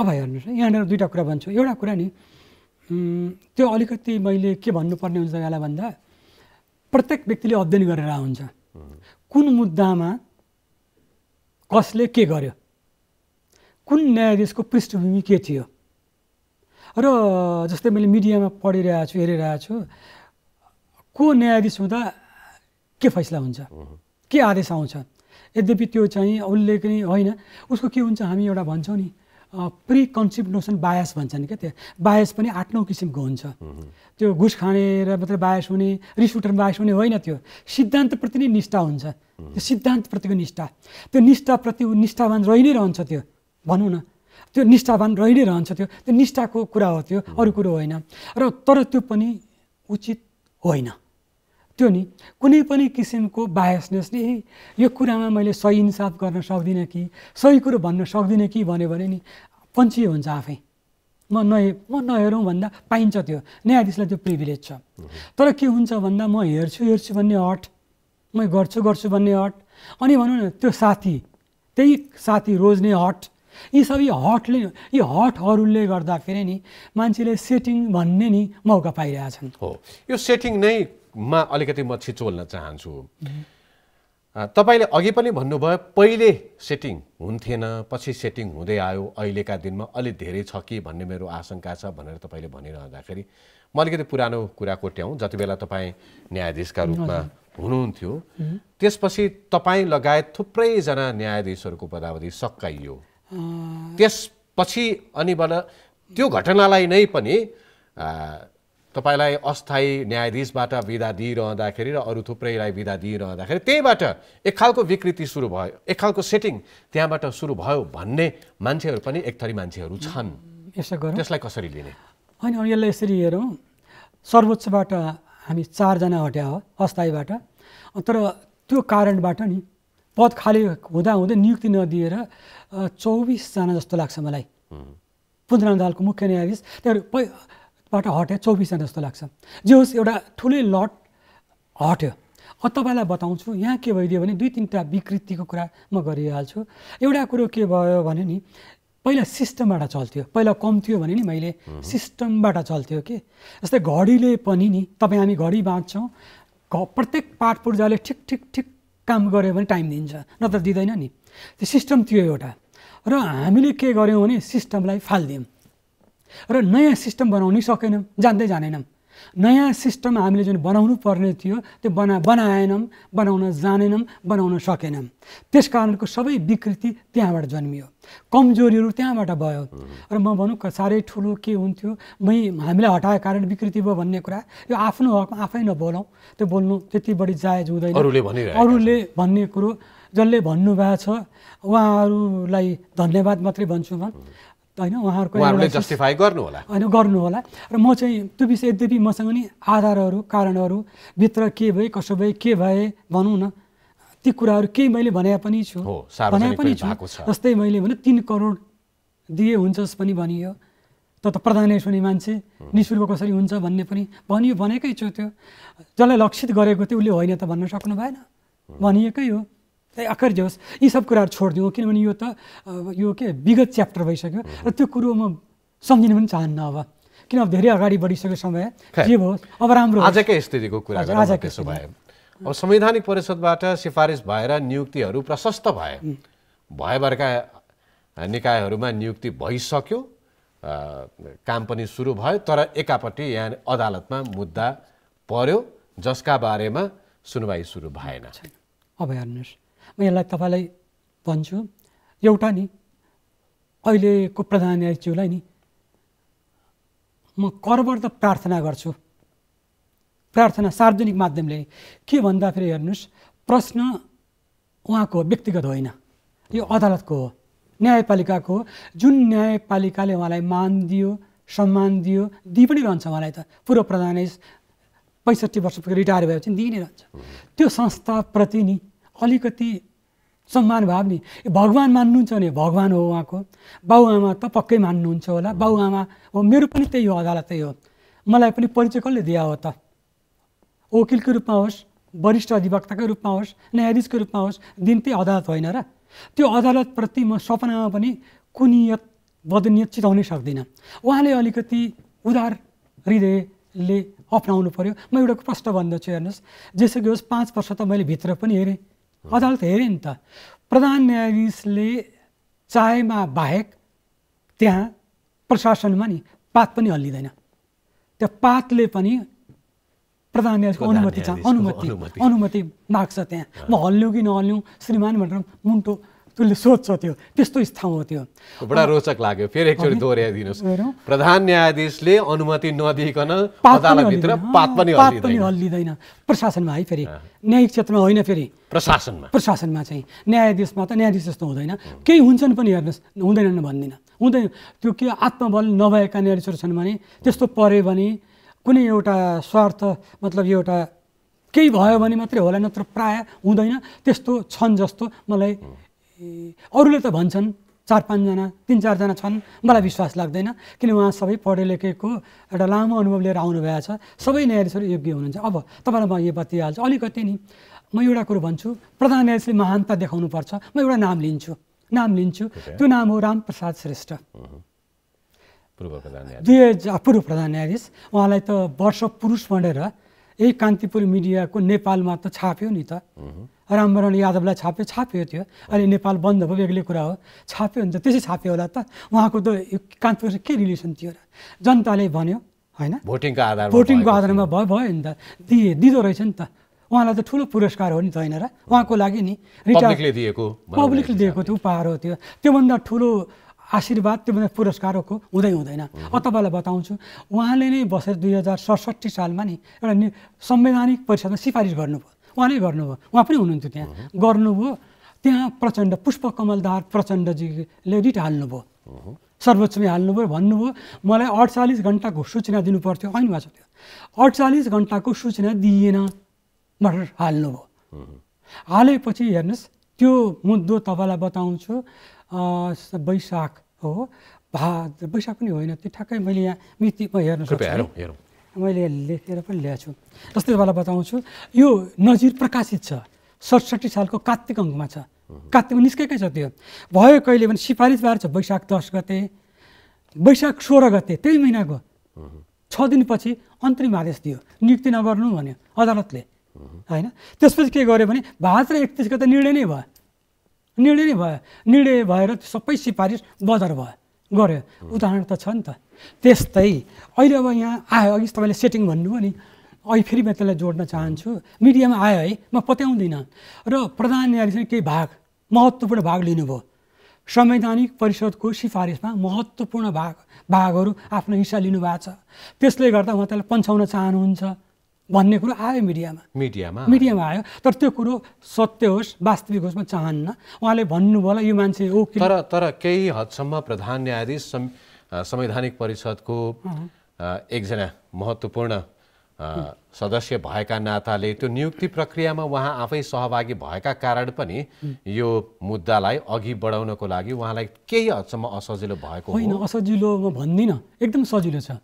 अब हेर्नुहोस् यहाँनिर दुईवटा कुरा भन्छु एउटा कुरा नि त्यो अलिकति मैले के भन्नुपर्ने हुन्छ यसलाई भन्दा प्रत्येक व्यक्तिले अध्ययन गरेर आउँछ कुन मुद्दामा कसले के गर्यो कुन न्यायाधीशको पृष्ठभूमि के थियो र जस्तै मैले मिडियामा पढिरहेको छु हेरिरहेको छु को न्यायाधीश हुँदा के फैसला हुन्छ के आदेश आउँछ यद्यपि त्यो चाहिँ उसले पनि होइन उसको के हुन्छ हामी एउटा भन्छौँ नि प्रि कन्सिप नोसन बायस नि क्या त्यो बायस पनि आठ नौ किसिमको हुन्छ त्यो घुस खाने र मात्रै बायस हुने रिस उठेर बायस हुने होइन त्यो सिद्धान्तप्रति नै निष्ठा हुन्छ त्यो सिद्धान्तप्रतिको निष्ठा त्यो निष्ठाप्रति निष्ठावान रहि नै रहन्छ त्यो भनौँ न त्यो निष्ठावान रहि नै रहन्छ त्यो त्यो निष्ठाको कुरा हो त्यो अरू कुरो होइन र तर त्यो पनि उचित होइन त्यो नि कुनै पनि किसिमको बायसनेसले यो कुरामा मैले सही इन्साफ गर्न सक्दिनँ कि सही कुरो भन्न सक्दिनँ कि भन्यो भने नि पन्छी हुन्छ आफै म नहे म नहेरौँ भन्दा पाइन्छ त्यो न्यायाधीशलाई त्यो प्रिभिलेज छ तर के हुन्छ भन्दा म हेर्छु हेर्छु भन्ने हट म गर्छु गर्छु भन्ने हट अनि भनौँ न त्यो साथी त्यही साथी रोज्ने हट यी सबै हटले यी हटहरूले गर्दाखेरि नि मान्छेले सेटिङ भन्ने नि मौका पाइरहेछन् हो यो सेटिङ नै मा अलिकति म छिचोल्न चाहन्छु तपाईँले अघि पनि भन्नुभयो पहिले सेटिङ हुन्थेन पछि सेटिङ हुँदै आयो अहिलेका दिनमा अलिक धेरै छ कि भन्ने मेरो आशंका छ भनेर तपाईँले भनिरहँदाखेरि म अलिकति पुरानो कुरा कोट्याउँ जति बेला तपाईँ न्यायाधीशका रूपमा हुनुहुन्थ्यो त्यसपछि तपाईँ लगायत थुप्रैजना न्यायाधीशहरूको पदावधि सकाइयो त्यसपछि अनि बल्ल त्यो घटनालाई नै पनि तपाईँलाई अस्थायी न्यायाधीशबाट विदा दिइरहँदाखेरि र अरू थुप्रैलाई विदा दिइरहँदाखेरि त्यहीबाट एक खालको विकृति सुरु भयो एक खालको सेटिङ त्यहाँबाट सुरु भयो भन्ने मान्छेहरू पनि एक थरी मान्छेहरू छन् त्यसलाई कसरी लिने होइन यसलाई यसरी हेरौँ सर्वोच्चबाट हामी चारजना हट्या हो अस्थायीबाट तर त्यो कारणबाट नि पद खाली हुँदाहुँदै नियुक्ति नदिएर चौबिसजना जस्तो लाग्छ मलाई पुन्द्राम दालको मुख्य न्यायाधीश त्यहाँबाट बाट हट्यो चौबिसजना जस्तो लाग्छ जे होस् एउटा ठुलै लट हट्यो अब तपाईँलाई बताउँछु यहाँ के भइदियो भने दुई तिनवटा विकृतिको कुरा म गरिहाल्छु एउटा कुरो के भयो भने नि पहिला सिस्टमबाट चल्थ्यो पहिला कम थियो भने नि मैले सिस्टमबाट चल्थ्यो कि जस्तै घडीले पनि नि तपाईँ हामी घडी बाँच्छौँ घ प्रत्येक पाठ पूर्जाले ठिक ठिक ठिक काम गऱ्यो भने टाइम दिन्छ नत्र दिँदैन नि त्यो सिस्टम थियो एउटा र हामीले के गऱ्यौँ भने सिस्टमलाई फालिदियौँ र नयाँ सिस्टम बनाउनै सकेनौँ जान्दै जानेनौँ नयाँ सिस्टम हामीले जुन बनाउनु पर्ने थियो त्यो बना बनाएनौँ बनाउन जानेनौँ बनाउन सकेनौँ त्यस कारणको सबै विकृति त्यहाँबाट जन्मियो कमजोरीहरू त्यहाँबाट भयो र म भनौँ साह्रै ठुलो के हुन्थ्यो मै हामीलाई हटाएको कारण विकृति भयो भन्ने कुरा यो आफ्नो हकमा आफै नबोलाउँ त्यो बोल्नु त्यति बढी जायज हुँदैन अरूले भन्ने कुरो जसले भन्नुभएको छ उहाँहरूलाई धन्यवाद मात्रै भन्छु म होइन उहाँहरूको जस्टिफाई गर्नु होला होइन गर्नु होला र म चाहिँ त्यो विषय यद्यपि मसँग नि आधारहरू कारणहरू भित्र के भए कसो भए के भए भनौँ न ती कुराहरू केही मैले भने पनि छु भने पनि छु जस्तै मैले भने तिन करोड दिए हुन्छ पनि भनियो त त प्रधान सुने मान्छे नि शुल्क कसरी हुन्छ भन्ने पनि भनियो भनेकै छु त्यो जसलाई लक्षित गरेको थियो उसले होइन त भन्न सक्नु भएन भनिएकै हो आखिर जाओस् यी सब कुराहरू छोडिदिउँ किनभने यो त यो के विगत च्याप्टर भइसक्यो र त्यो कुरो म सम्झिनु पनि चाहन्न अब किनभने धेरै अगाडि बढिसक्यो समय जे भयो अब राम्रो आजकै स्थितिको कुरा त्यसो भए अब संवैधानिक परिषदबाट सिफारिस भएर नियुक्तिहरू प्रशस्त भए भएभरका निकायहरूमा नियुक्ति भइसक्यो काम पनि सुरु भयो तर एकापट्टि यहाँ अदालतमा मुद्दा पर्यो जसका बारेमा सुनवाई सुरु भएन अब हेर्नुहोस् म यसलाई तपाईँलाई भन्छु एउटा नि अहिलेको प्रधान न्यायाधीशज्यूलाई नि म करबर त प्रार्थना गर्छु प्रार्थना सार्वजनिक माध्यमले के भन्दाखेरि हेर्नुहोस् प्रश्न उहाँको व्यक्तिगत होइन यो अदालतको हो न्यायपालिकाको जुन न्यायपालिकाले उहाँलाई मान दियो सम्मान दियो दिइ पनि रहन्छ उहाँलाई त पूर्व प्रधान पैँसठी वर्ष पुगेर रिटायर भएपछि दिइ नै रहन्छ त्यो संस्थाप्रति नि अलिकति सम्मान भाव नि भगवान् मान्नुहुन्छ भने भगवान् हो उहाँको बाउआमा त पक्कै मान्नुहुन्छ होला बाउआमा हो मेरो पनि त्यही हो अदालतै हो मलाई पनि परिचय कसले दिया हो त वकिलको रूपमा होस् वरिष्ठ अधिवक्ताकै रूपमा होस् न्यायाधीशको रूपमा होस् दिन त्यही अदालत होइन र त्यो अदालतप्रति म सपनामा पनि कुनियत बदनियत चिताउनै सक्दिनँ उहाँले अलिकति उदार हृदयले अप्नाउनु पऱ्यो म एउटा प्रश्न भन्दछु हेर्नुहोस् जसो कि होस् पाँच वर्ष त मैले भित्र पनि हेरेँ अदालत हेऱ्यो नि त प्रधान न्यायाधीशले चाहेमा बाहेक त्यहाँ प्रशासनमा नि पात पनि हल्लिँदैन त्यो पातले पनि प्रधान न्यायाधीशको अनुमति छ अनुमति अनुमति माग्छ त्यहाँ म हल्ल्यौँ कि नहल्लिउँ श्रीमान भनेर मुन्टो त्यसले सोध्छ त्यो त्यस्तो ठाउँ हो त्यो बडा रोचक लाग्यो फेरि एकचोटि दोहोऱ्याइदिनुहोस् प्रधान न्यायाधीशले अनुमति नदिइकन पात पनि हल्लिँदैन प्रशासनमा है फेरि न्यायिक क्षेत्रमा होइन फेरि प्रशासनमा प्रशासनमा चाहिँ न्यायाधीशमा त न्यायाधीश जस्तो हुँदैन केही हुन्छन् पनि हेर्नुहोस् हुँदैनन् भन्दिनँ हुँदैन त्यो के आत्मबल नभएका न्यायाधीशहरू छन् भने त्यस्तो पऱ्यो भने कुनै एउटा स्वार्थ मतलब एउटा केही भयो भने मात्रै होला नत्र प्राय हुँदैन त्यस्तो छन् जस्तो मलाई अरूले त भन्छन् चार पाँचजना तिन चारजना छन् मलाई विश्वास लाग्दैन किन उहाँ सबै पढे लेखेको एउटा लामो अनुभव लिएर आउनुभएको छ सबै न्यायाधीशहरू योग्य हुनुहुन्छ अब तपाईँलाई म यो बताइहाल्छु अलिकति नि म एउटा कुरो भन्छु प्रधान न्यायाधीशले महानता देखाउनुपर्छ म एउटा नाम लिन्छु नाम लिन्छु त्यो नाम हो रामप्रसाद श्रेष्ठ दुई पूर्व प्रधान न्यायाधीश उहाँलाई त वर्ष पुरुष भनेर यही कान्तिपुर मिडियाको नेपालमा त छाप्यो नि त रामवरण यादवलाई छाप्यो छाप्यो त्यो अहिले नेपाल बन्द भयो बेग्लै कुरा हो छाप्यो भने त त्यसै छाप्यो होला त उहाँको त कान्तिपुर के रिलेसन थियो र जनताले भन्यो होइन भोटिङको आधार भोटिङको आधारमा भयो भयो नि त दिए दिँदो रहेछ नि त उहाँलाई त ठुलो पुरस्कार हो नि त होइन र उहाँको लागि नि रिटायरले दिएको पब्लिकले दिएको त्यो उपहार हो त्यो त्योभन्दा ठुलो आशीर्वाद त्योभन्दा पुरस्कारको हुँदै हुँदैन अब तपाईँलाई बताउँछु उहाँले नै बसेर दुई हजार सडसठी सालमा नि एउटा संवैधानिक परिषदमा सिफारिस गर्नुभयो उहाँले गर्नुभयो उहाँ पनि हुनुहुन्थ्यो त्यहाँ गर्नुभयो त्यहाँ प्रचण्ड पुष्प कमलदार प्रचण्डजीले रिट हाल्नुभयो सर्वोच्चमै हाल्नुभयो भन्नुभयो मलाई अडचालिस घन्टाको सूचना दिनुपर्थ्यो होइन भएको छ त्यो अडचालिस घन्टाको सूचना दिइएन भनेर हाल्नुभयो हालेपछि हेर्नुहोस् त्यो मुद्दो तपाईँलाई बताउँछु वैशाख हो भा वैशाख पनि होइन त्यो ठ्याक्कै मैले यहाँ मिति हेर्नु मैले लेखेर पनि ल्याएको छु जस्तै तपाईँलाई बताउँछु यो नजिर प्रकाशित छ सडसठी सालको कात्तिक अङ्कमा छ कात्तिकमा निस्केकै छ त्यो भयो कहिले भने सिफारिस बार छ वैशाख दस गते वैशाख सोह्र गते त्यही महिनाको छ दिनपछि अन्तरिम आदेश दियो नियुक्ति नगर्नु भन्यो अदालतले होइन त्यसपछि के गर्यो भने भाद्र एकतिस गते निर्णय नै भयो निर्णय नै भयो निर्णय भएर सबै सिफारिस बजार भयो गऱ्यो उदाहरण त छ नि त त्यस्तै अहिले अब यहाँ आयो अघि तपाईँले सेटिङ भन्नुभयो नि अहिले फेरि म त्यसलाई जोड्न चाहन्छु मिडियामा आयो है म पत्याउँदिनँ र प्रधान न्यायाधीशले केही भाग महत्त्वपूर्ण भाग लिनुभयो संवैधानिक परिषदको सिफारिसमा महत्त्वपूर्ण भाग भागहरू आफ्नो हिस्सा लिनुभएको छ त्यसले गर्दा उहाँ त्यसलाई पन्छाउन चाहनुहुन्छ भन्ने कुरो आयो मिडियामा मिडियामा मिडियामा आयो तर त्यो कुरो सत्य होस् वास्तविक होस् म चाहन्न उहाँले भन्नुभयो होला यो मान्छे हो तर तर केही हदसम्म प्रधान न्यायाधीश संवैधानिक परिषदको एकजना महत्त्वपूर्ण सदस्य भएका नाताले त्यो नियुक्ति प्रक्रियामा उहाँ आफै सहभागी भएका कारण पनि यो मुद्दालाई अघि बढाउनको लागि उहाँलाई केही हदसम्म असजिलो भएको होइन असजिलो म भन्दिनँ एकदम सजिलो छ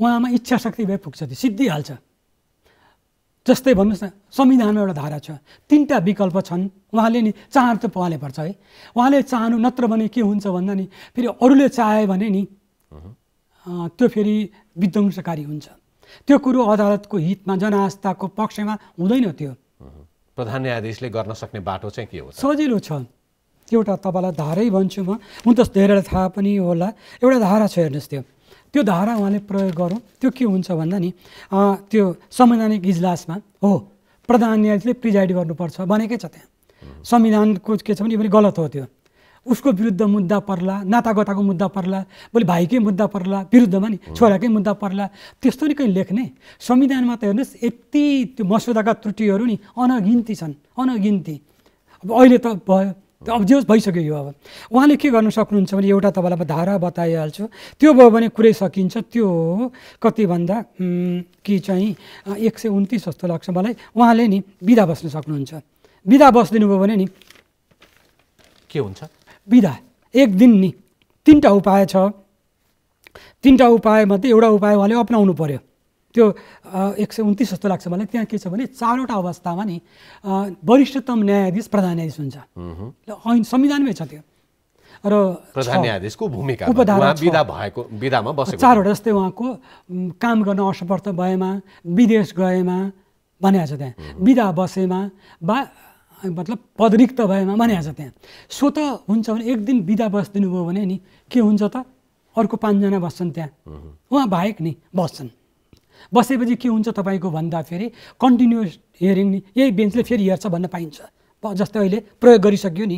उहाँमा इच्छा शक्ति भए पुग्छ त्यो सिद्धिहाल्छ जस्तै भन्नुहोस् न संविधानमा एउटा धारा छ तिनवटा विकल्प छन् उहाँले नि चाहनु त उहाँले पर्छ है उहाँले चाहनु नत्र भने के हुन्छ भन्दा नि फेरि अरूले चाह्यो भने नि त्यो फेरि विध्वंसकारी हुन्छ त्यो कुरो अदालतको हितमा जनआस्थाको पक्षमा हुँदैन त्यो प्रधान न्यायाधीशले गर्न सक्ने बाटो चाहिँ के हो सजिलो छ एउटा तपाईँलाई धारै भन्छु म हुन त धेरैलाई थाहा पनि होला एउटा धारा छ हेर्नुहोस् त्यो त्यो धारा उहाँले प्रयोग गरौँ त्यो के हुन्छ भन्दा नि त्यो संवैधानिक इजलासमा हो प्रधान न्यायाधीशले प्रिजाइड गर्नुपर्छ भनेकै छ त्यहाँ संविधानको के छ भने यो पनि गलत हो त्यो उसको विरुद्ध मुद्दा पर्ला नातागोताको मुद्दा पर्ला भोलि भाइकै मुद्दा पर्ला विरुद्धमा नि छोराकै मुद्दा पर्ला त्यस्तो नि कहीँ लेख्ने संविधानमा त हेर्नुहोस् यति त्यो मसौदाका त्रुटिहरू नि अनगिन्ती छन् अनगिन्ती अब अहिले त भयो अब जे भइसक्यो यो अब उहाँले के गर्नु सक्नुहुन्छ भने एउटा तपाईँलाई म धारा बताइहाल्छु त्यो भयो भने कुरै सकिन्छ त्यो कति भन्दा कि चाहिँ एक सय उन्तिस जस्तो लाग्छ मलाई उहाँले नि बिदा बस्न सक्नुहुन्छ बिदा बसिदिनु भयो भने नि के हुन्छ बिदा एक दिन नि तिनवटा उपाय छ तिनवटा उपायमध्ये एउटा उपाय उहाँले अप्नाउनु पऱ्यो त्यो एक सय उन्तिस जस्तो लाग्छ मलाई त्यहाँ के छ भने चारवटा अवस्थामा नि वरिष्ठतम न्यायाधीश प्रधान न्यायाधीश हुन्छ ऐन संविधानमै छ त्यो र न्यायाधीशको भूमिका भएको विधामा चारवटा जस्तै उहाँको काम गर्न असमर्थ भएमा विदेश गएमा भनेको छ त्यहाँ विधा बसेमा वा मतलब पदरिक्त भएमा भनिहाल्छ छ त्यहाँ त हुन्छ भने एक दिन विधा बसिदिनुभयो भने नि के हुन्छ त अर्को पाँचजना बस्छन् त्यहाँ उहाँ बाहेक नि बस्छन् बसेपछि के हुन्छ तपाईँको फेरि कन्टिन्युस हियरिङ नि यही बेन्चले फेरि हेर्छ भन्न पाइन्छ जस्तै अहिले प्रयोग गरिसक्यो नि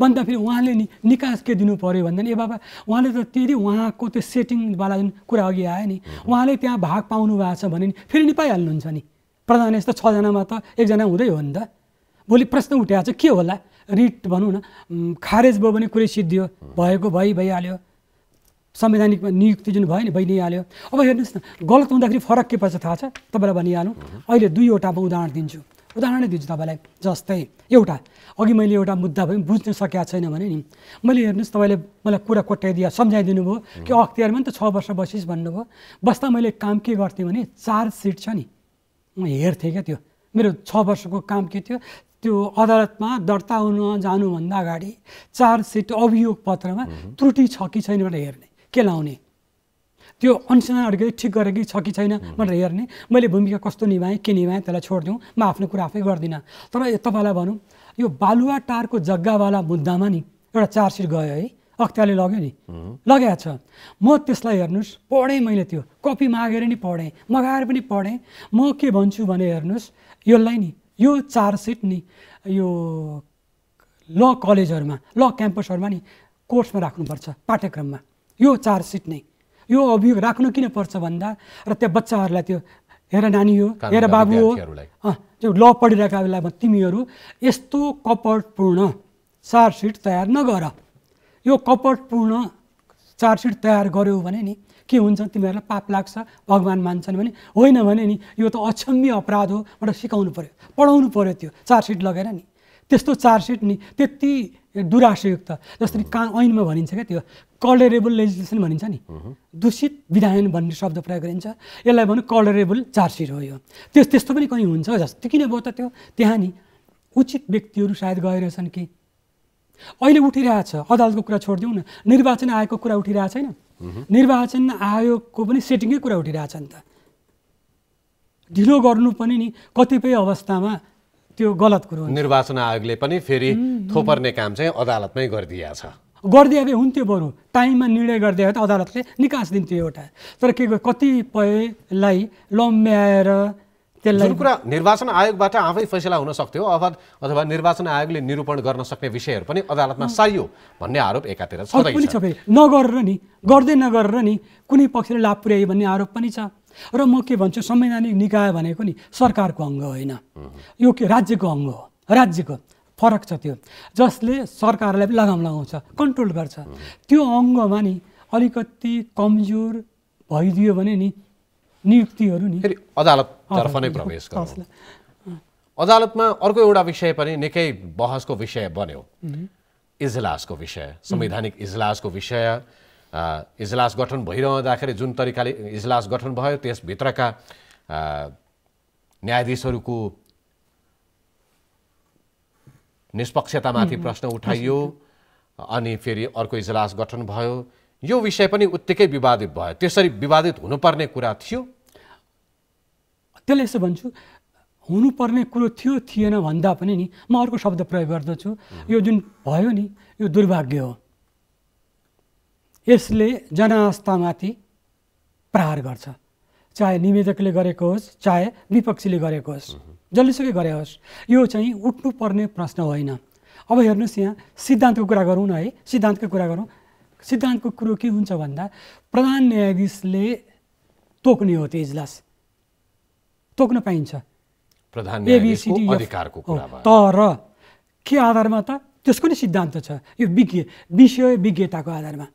भन्दा फेरि उहाँले नि निकास के दिनु पऱ्यो भन्दा नि ए बाबा उहाँले त त्यति उहाँको त्यो सेटिङवाला जुन कुरा अघि आयो नि उहाँले त्यहाँ भाग पाउनु भएको छ भने नि फेरि नि पाइहाल्नुहुन्छ नि प्रधान यस्तो छजनामा त एकजना हुँदै हो नि त भोलि प्रश्न उठाएको छ के होला रिट भनौँ न खारेज भयो भने कुरै सिद्धियो भएको भइ भइहाल्यो संवैधानिकमा नियुक्ति जुन भयो नि भइहाल्यो अब हेर्नुहोस् न गलत हुँदाखेरि फरक के पर्छ थाहा छ तपाईँलाई भनिहालौँ अहिले दुईवटा म उदाहरण दिन्छु उदाहरण नै दिन्छु तपाईँलाई जस्तै एउटा अघि मैले एउटा मुद्दा पनि बुझ्न सकेको छैन भने नि मैले हेर्नुहोस् तपाईँले मलाई कुरा कोट्याइदियो सम्झाइदिनु भयो कि अख्तियारमा नि त छ वर्ष बसिस् भन्नुभयो बस्दा मैले काम के गर्थेँ भने चार सिट छ नि म हेर्थेँ क्या त्यो मेरो छ वर्षको काम के थियो त्यो अदालतमा दर्ता हुन जानुभन्दा अगाडि चार सिट अभियोग पत्रमा त्रुटि छ कि छैन भनेर हेर्ने के लाउने त्यो अनुसन्धानहरूले ठिक कि छ कि छैन भनेर हेर्ने मैले भूमिका कस्तो निभाएँ के निभाएँ त्यसलाई छोडिदिउँ म आफ्नो कुरा आफै गर्दिनँ तर तपाईँलाई भनौँ यो बालुवा टारको जग्गावाला मुद्दामा नि एउटा सिट गयो है अख्तियारले लग्यो नि लगाएको छ म त्यसलाई हेर्नुहोस् पढेँ मैले त्यो कपी मागेर नि पढेँ मगाएर पनि पढेँ म के भन्छु भने हेर्नुहोस् यसलाई नि यो सिट नि यो ल कलेजहरूमा ल क्याम्पसहरूमा नि कोर्समा राख्नुपर्छ पाठ्यक्रममा यो चार्जसिट नै यो अभियोग राख्नु किन पर्छ भन्दा र त्यहाँ बच्चाहरूलाई त्यो हेर नानी हो हेर बाबु हो त्यो ल पढिरहेका बेलामा तिमीहरू यस्तो कपटपूर्ण चार्जसिट तयार नगर यो कपटपूर्ण चार्जसिट तयार गर्यौ भने नि के हुन्छ तिमीहरूलाई पाप लाग्छ भगवान् मान्छन् भने होइन भने नि यो त अक्षम्य अपराध हो भनेर सिकाउनु पऱ्यो पढाउनु पऱ्यो त्यो चार्जसिट लगेर नि त्यस्तो चार्जसिट नि त्यति दुराशयुक्त जसरी का ऐनमा भनिन्छ क्या त्यो कलरेबल लेजिस्लेसन भनिन्छ नि दूषित विधायन भन्ने शब्द प्रयोग गरिन्छ यसलाई भनौँ कलरेबल चार्जसिट हो यो त्यस त्यस्तो पनि कहीँ हुन्छ जस्तो किन भयो त त्यो त्यहाँ नि उचित व्यक्तिहरू सायद छन् कि अहिले उठिरहेछ अदालतको कुरा छोडिदिउँ न निर्वाचन आयोगको कुरा उठिरहेको छैन निर्वाचन आयोगको पनि सेटिङकै कुरा उठिरहेछ नि त ढिलो गर्नु पनि नि कतिपय अवस्थामा त्यो गलत कुरो निर्वाचन आयोगले पनि फेरि थोपर्ने काम चाहिँ अदालतमै गरिदिया छ गरिदिएकै हुन्थ्यो बरु टाइममा निर्णय गरिदिए त अदालतले निकास दिन्थ्यो एउटा तर के कतिपयलाई लम्ब्याएर त्यसलाई कुरा निर्वाचन आयोगबाट आफै फैसला हुन सक्थ्यो अथवा अथवा निर्वाचन आयोगले निरूपण गर्न सक्ने विषयहरू पनि अदालतमा साइयो भन्ने आरोप एकातिर छ नगरेर नि गर्दै नगरेर नि कुनै पक्षले लाभ पुर्यायो भन्ने आरोप पनि छ र म के भन्छु संवैधानिक निकाय भनेको नि सरकारको अङ्ग होइन यो के राज्यको अङ्ग हो राज्यको फरक छ त्यो जसले सरकारलाई लगाम लगाउँछ कन्ट्रोल गर्छ त्यो अङ्गमा नि अलिकति कमजोर भइदियो भने नि नियुक्तिहरू नि फेरि नै प्रवेश अदालतमा अर्को एउटा विषय पनि निकै बहसको विषय बन्यो इजलासको विषय संवैधानिक इजलासको विषय इजलास गठन भइरहँदाखेरि जुन तरिकाले इजलास गठन भयो त्यसभित्रका न्यायाधीशहरूको निष्पक्षतामाथि प्रश्न उठाइयो अनि फेरि अर्को इजलास गठन भयो यो विषय पनि उत्तिकै विवादित भयो त्यसरी विवादित हुनुपर्ने कुरा थियो त्यसले यसो भन्छु हुनुपर्ने कुरो थियो थिएन भन्दा पनि नि म अर्को शब्द प्रयोग गर्दछु यो जुन भयो नि यो दुर्भाग्य हो यसले जनआस्थामाथि प्रहार गर्छ चाहे निवेदकले गरेको होस् चाहे विपक्षीले गरेको होस् जसलेसुकै गरे होस् यो चाहिँ उठ्नुपर्ने प्रश्न होइन अब हेर्नुहोस् यहाँ सिद्धान्तको कुरा गरौँ न है सिद्धान्तको कुरा गरौँ सिद्धान्तको कुरो के हुन्छ भन्दा प्रधान न्यायाधीशले तोक्ने हो त्यो इजलास तोक्न पाइन्छ प्रधान अधिकारको तर के आधारमा त त्यसको नि सिद्धान्त छ यो विज्ञ विषय विज्ञताको आधारमा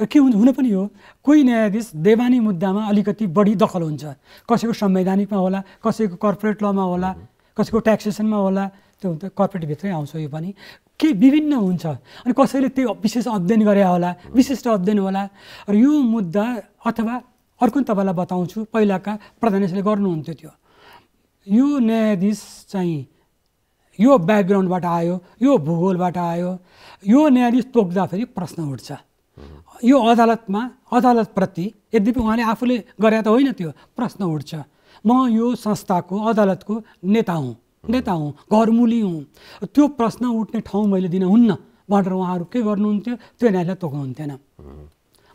र के हुन्छ हुन पनि हो कोही न्यायाधीश देवानी मुद्दामा अलिकति बढी दखल हुन्छ कसैको संवैधानिकमा होला कसैको कर्पोरेट लमा होला कसैको ट्याक्सेसनमा होला त्यो हुन्छ कर्पोरेटभित्रै आउँछ यो पनि के विभिन्न हुन्छ अनि कसैले त्यो विशेष अध्ययन गरे होला विशिष्ट अध्ययन होला र यो मुद्दा अथवा अर्को तपाईँलाई बताउँछु पहिलाका प्रधानले गर्नुहुन्थ्यो त्यो यो न्यायाधीश चाहिँ यो ब्याकग्राउन्डबाट आयो यो भूगोलबाट आयो यो न्यायाधीश तोक्दाखेरि प्रश्न उठ्छ यो अदालतमा अदालतप्रति यद्यपि उहाँले आफूले गरे त होइन त्यो प्रश्न उठ्छ म यो संस्थाको अदालतको नेता हुँ नेता हुँ घरमुली हुँ त्यो प्रश्न उठ्ने ठाउँ मैले दिन हुन्न भनेर उहाँहरू के गर्नुहुन्थ्यो त्यो न्यायालय तोक्नुहुन्थेन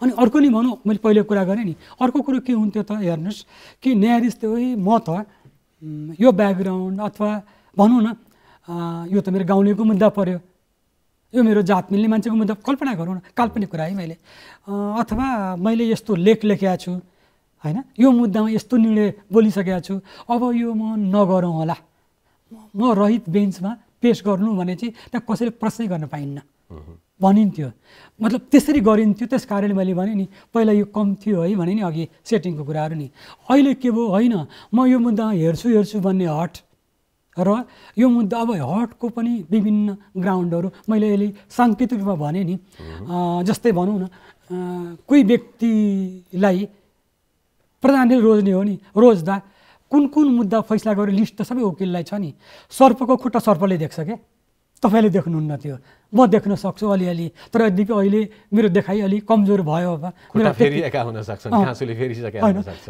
अनि अर्को नि भनौँ मैले पहिले कुरा गरेँ नि अर्को कुरो के हुन्थ्यो त हेर्नुहोस् कि न्यायाधीश त्यो म त यो ब्याकग्राउन्ड अथवा भनौँ न यो त मेरो गाउँलेको मुद्दा पऱ्यो यो मेरो जात मिल्ने मान्छेको मुद्दा कल्पना गरौँ न काल्पनिक कुरा है मैले अथवा मैले यस्तो लेख लेखेको छु होइन यो मुद्दामा यस्तो निर्णय बोलिसकेको छु अब यो म नगरौँ होला म रहित बेन्चमा पेस गर्नु भने चाहिँ त्यहाँ कसैले प्रश्नै गर्न पाइन्न भनिन्थ्यो मतलब त्यसरी गरिन्थ्यो त्यस कारणले मैले भने नि पहिला यो कम थियो है भने नि अघि सेटिङको कुराहरू नि अहिले के भयो होइन म यो मुद्दामा हेर्छु हेर्छु भन्ने हट र यो मुद्दा अब हटको पनि विभिन्न ग्राउन्डहरू मैले अहिले साङ्केतिक रूपमा भने नि जस्तै भनौँ न कोही व्यक्तिलाई प्रधानले रोज्ने हो नि रोज्दा कुन कुन मुद्दा फैसला गरेर लिस्ट त सबै वकिललाई छ नि सर्पको खुट्टा सर्पले देख्छ क्या तपाईँले देख्नुहुन्न त्यो म देख्न सक्छु अलिअलि तर यद्यपि अहिले मेरो देखाइ अलिक कमजोर भयो अब भनेर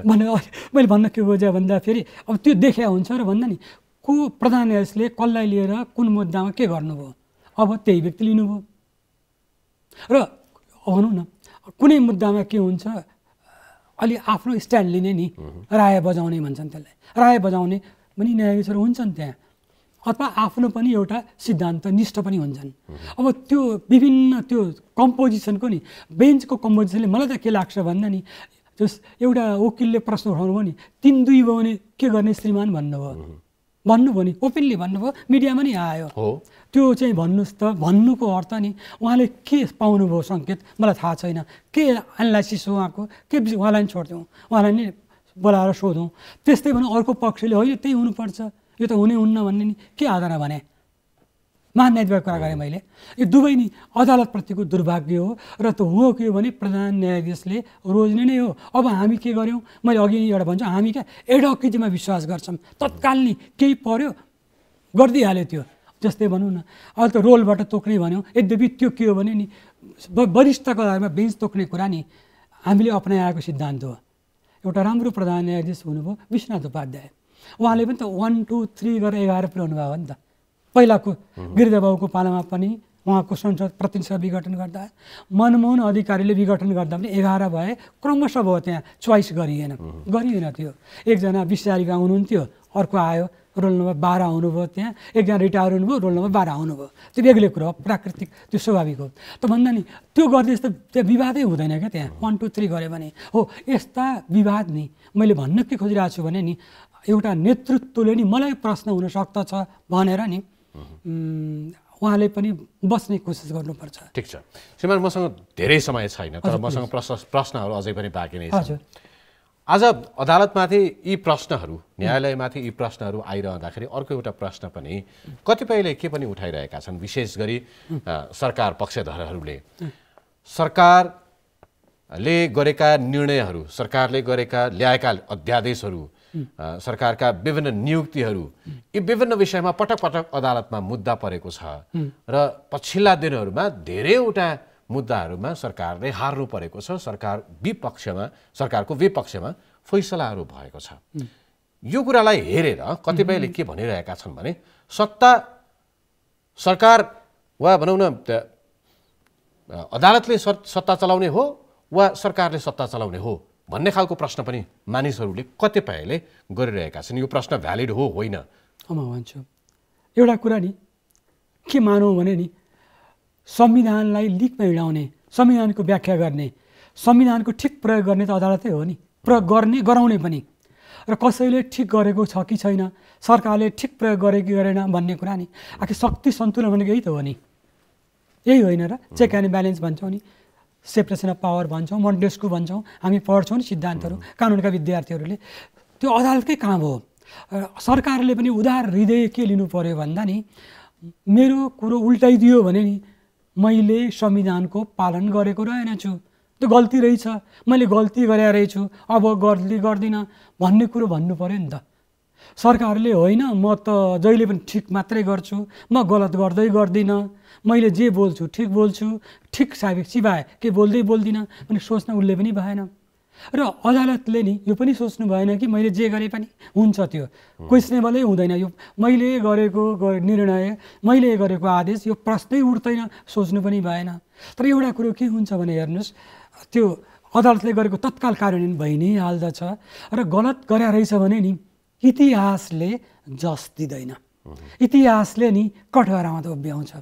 मैले भन्न के खोजेँ भन्दा फेरि अब त्यो देखा हुन्छ र भन्दा नि को प्रधान न्यायाधीशले कसलाई लिएर कुन मुद्दामा के गर्नुभयो अब त्यही व्यक्ति लिनुभयो र भनौँ न कुनै मुद्दामा के हुन्छ अलि आफ्नो स्ट्यान्ड लिने नि राय बजाउने भन्छन् त्यसलाई राय बजाउने पनि न्यायाधीशहरू हुन्छन् त्यहाँ अथवा आफ्नो पनि एउटा सिद्धान्त निष्ठ पनि हुन्छन् अब त्यो विभिन्न त्यो कम्पोजिसनको नि बेन्चको कम्पोजिसनले मलाई त के लाग्छ भन्दा नि जस एउटा वकिलले प्रश्न उठाउनु भयो नि तिन दुई भयो भने के गर्ने श्रीमान भन्नुभयो भन्नुभयो नि ओपनली भन्नुभयो मिडियामा नि आयो हो त्यो चाहिँ भन्नुहोस् त भन्नुको अर्थ नि उहाँले के पाउनुभयो सङ्केत मलाई थाहा छैन के एनालाइसिस हो उहाँको के उहाँलाई नि छोडिदिउँ उहाँलाई नि बोलाएर सोधौँ त्यस्तै भने अर्को पक्षले होइन त्यही हुनुपर्छ यो त हुने हुन्न भन्ने नि के आधारमा भने महान्यायाधिपतिको कुरा गरेँ मैले यो दुवै नै अदालतप्रतिको दुर्भाग्य हो र त हो के हो भने प्रधान न्यायाधीशले रोज्ने नै हो अब हामी के गऱ्यौँ मैले अघि नै एउटा भन्छु हामी क्या एडकिटीमा विश्वास गर्छौँ तत्काल नै केही पर्यो गरिदिइहाल्यो त्यो जस्तै भनौँ न अहिले त रोलबाट तोक्ने भन्यो यद्यपि त्यो के हो भने नि वरिष्ठको आधारमा बेन्च तोक्ने कुरा नि हामीले अप्नाइआएको सिद्धान्त हो एउटा राम्रो प्रधान न्यायाधीश हुनुभयो विश्वनाथ उपाध्याय उहाँले पनि त वान टू थ्री गरेर एघार पुऱ्याउनु भयो नि त पहिलाको गिरिजाबाबुको पालामा पनि उहाँको संसद प्रतिनिधिसभा विघटन गर्दा मनमोहन अधिकारीले विघटन गर्दा पनि एघार भए क्रमशः भयो त्यहाँ चोइस गरिएन गरिएन त्यो एकजना बिस्तारीमा हुनुहुन्थ्यो अर्को आयो रोल नम्बर बाह्र आउनुभयो त्यहाँ एकजना रिटायर हुनुभयो रोल नम्बर बाह्र आउनुभयो त्यो बेग्लै कुरो प्राकृतिक त्यो स्वाभाविक हो त भन्दा नि त्यो गर्दै जस्तो त्यहाँ विवादै हुँदैन क्या त्यहाँ वान टू थ्री गऱ्यो भने हो यस्ता विवाद नि मैले भन्न के खोजिरहेको छु भने नि एउटा नेतृत्वले नि मलाई प्रश्न हुन सक्दछ भनेर नि उहाँले पनि बस्ने कोसिस गर्नुपर्छ ठिक छ श्रीमान मसँग धेरै समय छैन तर मसँग प्रश्न प्रश्नहरू अझै पनि बाँकी नै छ आज अदालतमाथि यी प्रश्नहरू न्यायालयमाथि यी प्रश्नहरू आइरहँदाखेरि अर्को एउटा प्रश्न पनि कतिपयले के पनि उठाइरहेका छन् विशेष गरी सरकार पक्षधरहरूले सरकारले गरेका निर्णयहरू सरकारले गरेका ल्याएका अध्यादेशहरू सरकारका विभिन्न नियुक्तिहरू यी विभिन्न विषयमा पटक पटक अदालतमा मुद्दा परेको छ र पछिल्ला दिनहरूमा धेरैवटा मुद्दाहरूमा सरकारले हार्नु परेको छ सरकार विपक्षमा सरकारको विपक्षमा फैसलाहरू भएको छ यो कुरालाई हेरेर कतिपयले के भनिरहेका छन् भने सत्ता सरकार वा भनौँ न अदालतले सत्ता चलाउने हो वा सरकारले सत्ता चलाउने हो भन्ने खालको प्रश्न पनि मानिसहरूले कतिपयले गरिरहेका छन् यो प्रश्न भ्यालिड हो होइन म भन्छु एउटा कुरा नि के मानौँ भने नि संविधानलाई लिखमा हिँडाउने संविधानको व्याख्या गर्ने संविधानको ठिक प्रयोग गर्ने त अदालतै हो नि प्रयोग गर्ने गराउने पनि र कसैले ठिक गरेको छ कि छैन सरकारले ठिक प्रयोग गरे कि गरेन भन्ने कुरा नि आखिर शक्ति सन्तुलन भनेको यही त हो नि यही होइन र चेक एन्ड ब्यालेन्स भन्छौँ नि सेपरेसन अफ पावर भन्छौँ मन्डेस्कु भन्छौँ हामी पढ्छौँ नि सिद्धान्तहरू कानुनका विद्यार्थीहरूले त्यो अदालतकै काम हो सरकारले पनि उदार हृदय के लिनु पऱ्यो भन्दा नि मेरो कुरो उल्टाइदियो भने नि मैले संविधानको पालन गरेको रहेन छु त्यो गल्ती रहेछ मैले गल्ती गरे रहेछु अब गल्ती गर्दिनँ भन्ने कुरो भन्नु पऱ्यो नि त सरकारले होइन म त जहिले पनि ठिक मात्रै गर्छु म गलत गर्दै गर्दिनँ मैले जे बोल्छु ठिक बोल्छु ठिक साबिक सिभाए के बोल्दै बोल्दिनँ भने सोच्न उसले पनि भएन र अदालतले नि यो पनि सोच्नु भएन कि मैले जे गरे पनि हुन्छ त्यो क्वेसनेबलै हुँदैन यो मैले गरेको निर्णय मैले गरेको आदेश यो प्रश्नै उठ्दैन सोच्नु पनि भएन तर एउटा कुरो के हुन्छ भने हेर्नुहोस् त्यो अदालतले गरेको तत्काल कार्यान्वयन भइ नै हाल्दछ र गलत गरे रहेछ भने नि इतिहासले जस दिँदैन इतिहासले नि त उभ्याउँछ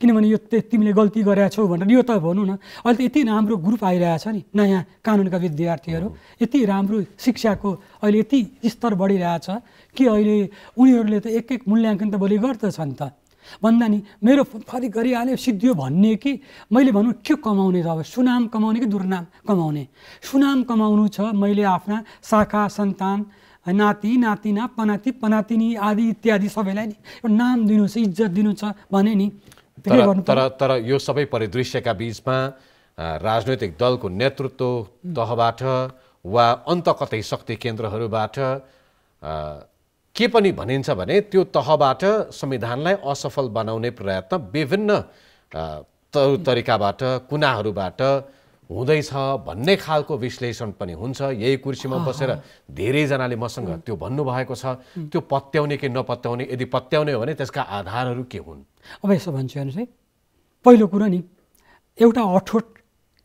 किनभने यो तिमीले गल्ती गरेका छौ भनेर यो त भनौँ न अहिले त यति राम्रो ग्रुप आइरहेछ नि नयाँ कानुनका विद्यार्थीहरू यति राम्रो शिक्षाको अहिले यति स्तर बढिरहेछ कि अहिले उनीहरूले त एक एक मूल्याङ्कन त भोलि गर्दछन् त भन्दा नि मेरो फरि गरिहाल्यो सिद्धियो भन्ने कि मैले भनौँ के कमाउने त अब सुनाम कमाउने कि दुर्नाम कमाउने सुनाम कमाउनु छ मैले आफ्ना शाखा सन्तान नाति नातिना पनाति पनातिनी आदि इत्यादि सबैलाई नि एउटा नाम दिनु छ इज्जत दिनु छ भने नि तर तर तर यो सबै परिदृश्यका बिचमा राजनैतिक दलको नेतृत्व तहबाट वा अन्त कतै शक्ति केन्द्रहरूबाट के पनि भनिन्छ भने त्यो तहबाट संविधानलाई असफल बनाउने प्रयत्न विभिन्न तरिकाबाट कुनाहरूबाट हुँदैछ भन्ने खालको विश्लेषण पनि हुन्छ यही कुर्सीमा बसेर धेरैजनाले मसँग त्यो भन्नुभएको छ त्यो पत्याउने कि नपत्याउने यदि पत्याउने हो भने त्यसका आधारहरू के हुन् अब यसो भन्छु हेर्नुहोस् है पहिलो कुरो नि एउटा अठोट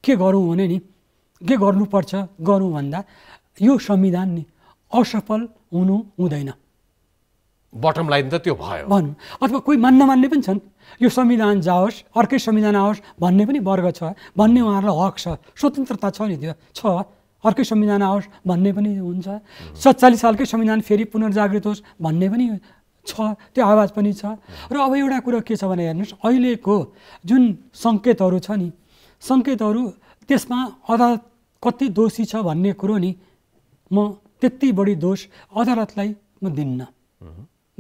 के गरौँ भने नि के गर्नुपर्छ गरौँ भन्दा यो संविधान नि असफल हुनु हुँदैन बटम लाइन त त्यो भयो भनौँ अथवा कोही मान्न मान्ने पनि छन् यो संविधान जाओस् अर्कै संविधान आओस् भन्ने पनि वर्ग छ भन्ने उहाँहरूलाई हक छ स्वतन्त्रता छ नि त्यो छ अर्कै संविधान आओस् भन्ने पनि हुन्छ सत्तालिस सालकै संविधान फेरि पुनर्जागृत होस् भन्ने पनि छ त्यो आवाज पनि छ र अब एउटा कुरो के छ भने हेर्नुहोस् अहिलेको जुन सङ्केतहरू छ नि सङ्केतहरू त्यसमा अदालत कति दोषी छ भन्ने कुरो नि म त्यति बढी दोष अदालतलाई म दिन्न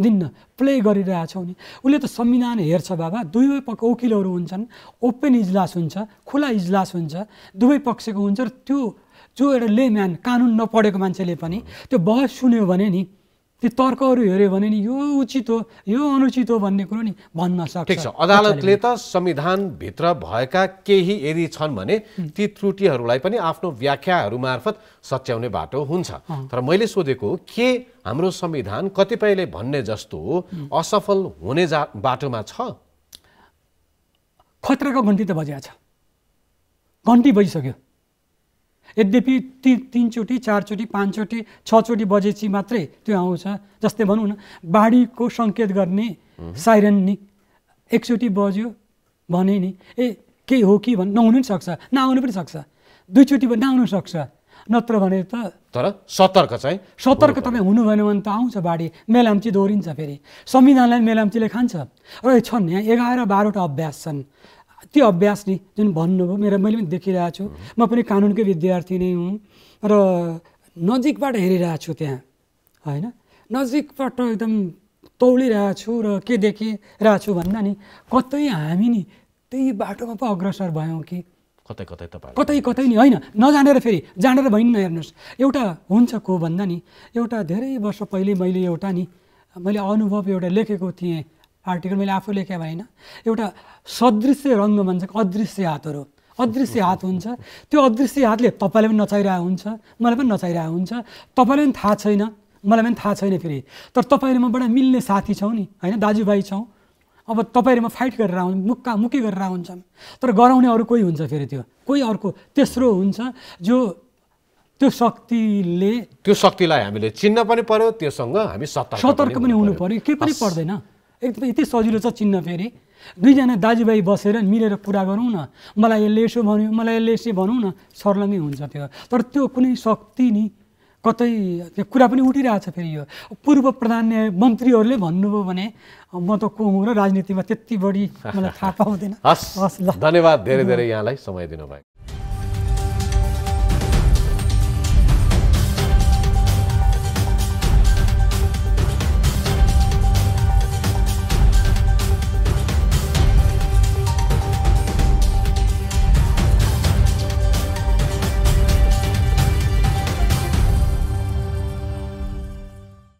दिन्न प्ले छौ नि उसले त संविधान हेर्छ बाबा दुवै पक्ष वकिलहरू हुन्छन् ओपन इजलास हुन्छ खुला इजलास हुन्छ दुवै पक्षको हुन्छ र त्यो जो एउटा लेम्यान कानुन नपढेको मान्छेले पनि त्यो बहस सुन्यो भने नि त्यो तर्कहरू हेऱ्यो भने नि यो उचित हो यो अनुचित हो भन्ने कुरो नि भन्न सक्छ ठिक छ अदालतले त संविधानभित्र भएका केही यदि छन् भने ती त्रुटिहरूलाई पनि आफ्नो व्याख्याहरू मार्फत सच्याउने बाटो हुन्छ तर मैले सोधेको के हाम्रो संविधान कतिपयले भन्ने जस्तो असफल हुने जा बाटोमा छ खतराको घन्टी त बजिया छ घन्टी बजिसक्यो यद्यपि ती तिनचोटि चारचोटि पाँचचोटि छचोटि बजेपछि मात्रै त्यो आउँछ जस्तै भनौँ न बाढीको सङ्केत गर्ने साइरन नि एकचोटि बज्यो भने नि ए केही हो कि भन् नहुनु पनि सक्छ नआउनु पनि सक्छ दुईचोटि भने नआउनु सक्छ नत्र भने त तर सतर्क चाहिँ सतर्क तपाईँ हुनु भएन भने त आउँछ बाढी मेलाम्ची दोहोरिन्छ फेरि संविधानलाई मेलाम्चीले खान्छ र छन् यहाँ एघार बाह्रवटा अभ्यास छन् त्यो अभ्यास नि जुन भन्नुभयो मेरो मैले पनि देखिरहेको छु म पनि कानुनकै विद्यार्थी नै हुँ र नजिकबाट हेरिरहेको छु त्यहाँ होइन नजिकबाट एकदम तौलिरहेको छु र के देखिरहेको छु भन्दा नि कतै हामी नि त्यही बाटोमा पो अग्रसर भयौँ कि कतै कतै तपाईँ कतै कतै नि होइन नजानेर फेरि जानेर भइ न हेर्नुहोस् एउटा हुन्छ को भन्दा नि एउटा धेरै वर्ष पहिले मैले एउटा नि मैले अनुभव एउटा लेखेको थिएँ आर्टिकल मैले आफू लेखेँ भएन एउटा सदृश्य भन्छ अदृश्य हातहरू अदृश्य हात हुन्छ त्यो अदृश्य हातले तपाईँलाई पनि नचाहिरहेको हुन्छ मलाई पनि नचाहिरहेको हुन्छ तपाईँलाई पनि थाहा छैन मलाई पनि थाहा छैन फेरि तर तपाईँले म मबाट मिल्ने साथी छौँ नि होइन दाजुभाइ छौँ अब तपाईँले म फाइट गरेर आउँ मुक्का मुक्की गरेर आउँछौँ तर गराउने अरू कोही हुन्छ फेरि त्यो कोही अर्को तेस्रो हुन्छ जो त्यो शक्तिले त्यो शक्तिलाई हामीले चिन्न पनि पर्यो त्योसँग हामी सतर्क पनि हुनु पर्यो केही पनि पर्दैन एकदमै यति सजिलो छ चिन्न फेरि दुईजना दाजुभाइ बसेर मिलेर कुरा गरौँ न मलाई यसले यसो भन्यो मलाई यसले यसो भनौँ न सर्लङ्गै हुन्छ त्यो तर त्यो कुनै शक्ति नि कतै त्यो कुरा पनि छ फेरि यो पूर्व प्रधान मन्त्रीहरूले भन्नुभयो भने म त को हुँ र राजनीतिमा त्यति बढी मलाई थाहा पाउँदैन हस् हस् ल धन्यवाद धेरै धेरै यहाँलाई समय दिनुभयो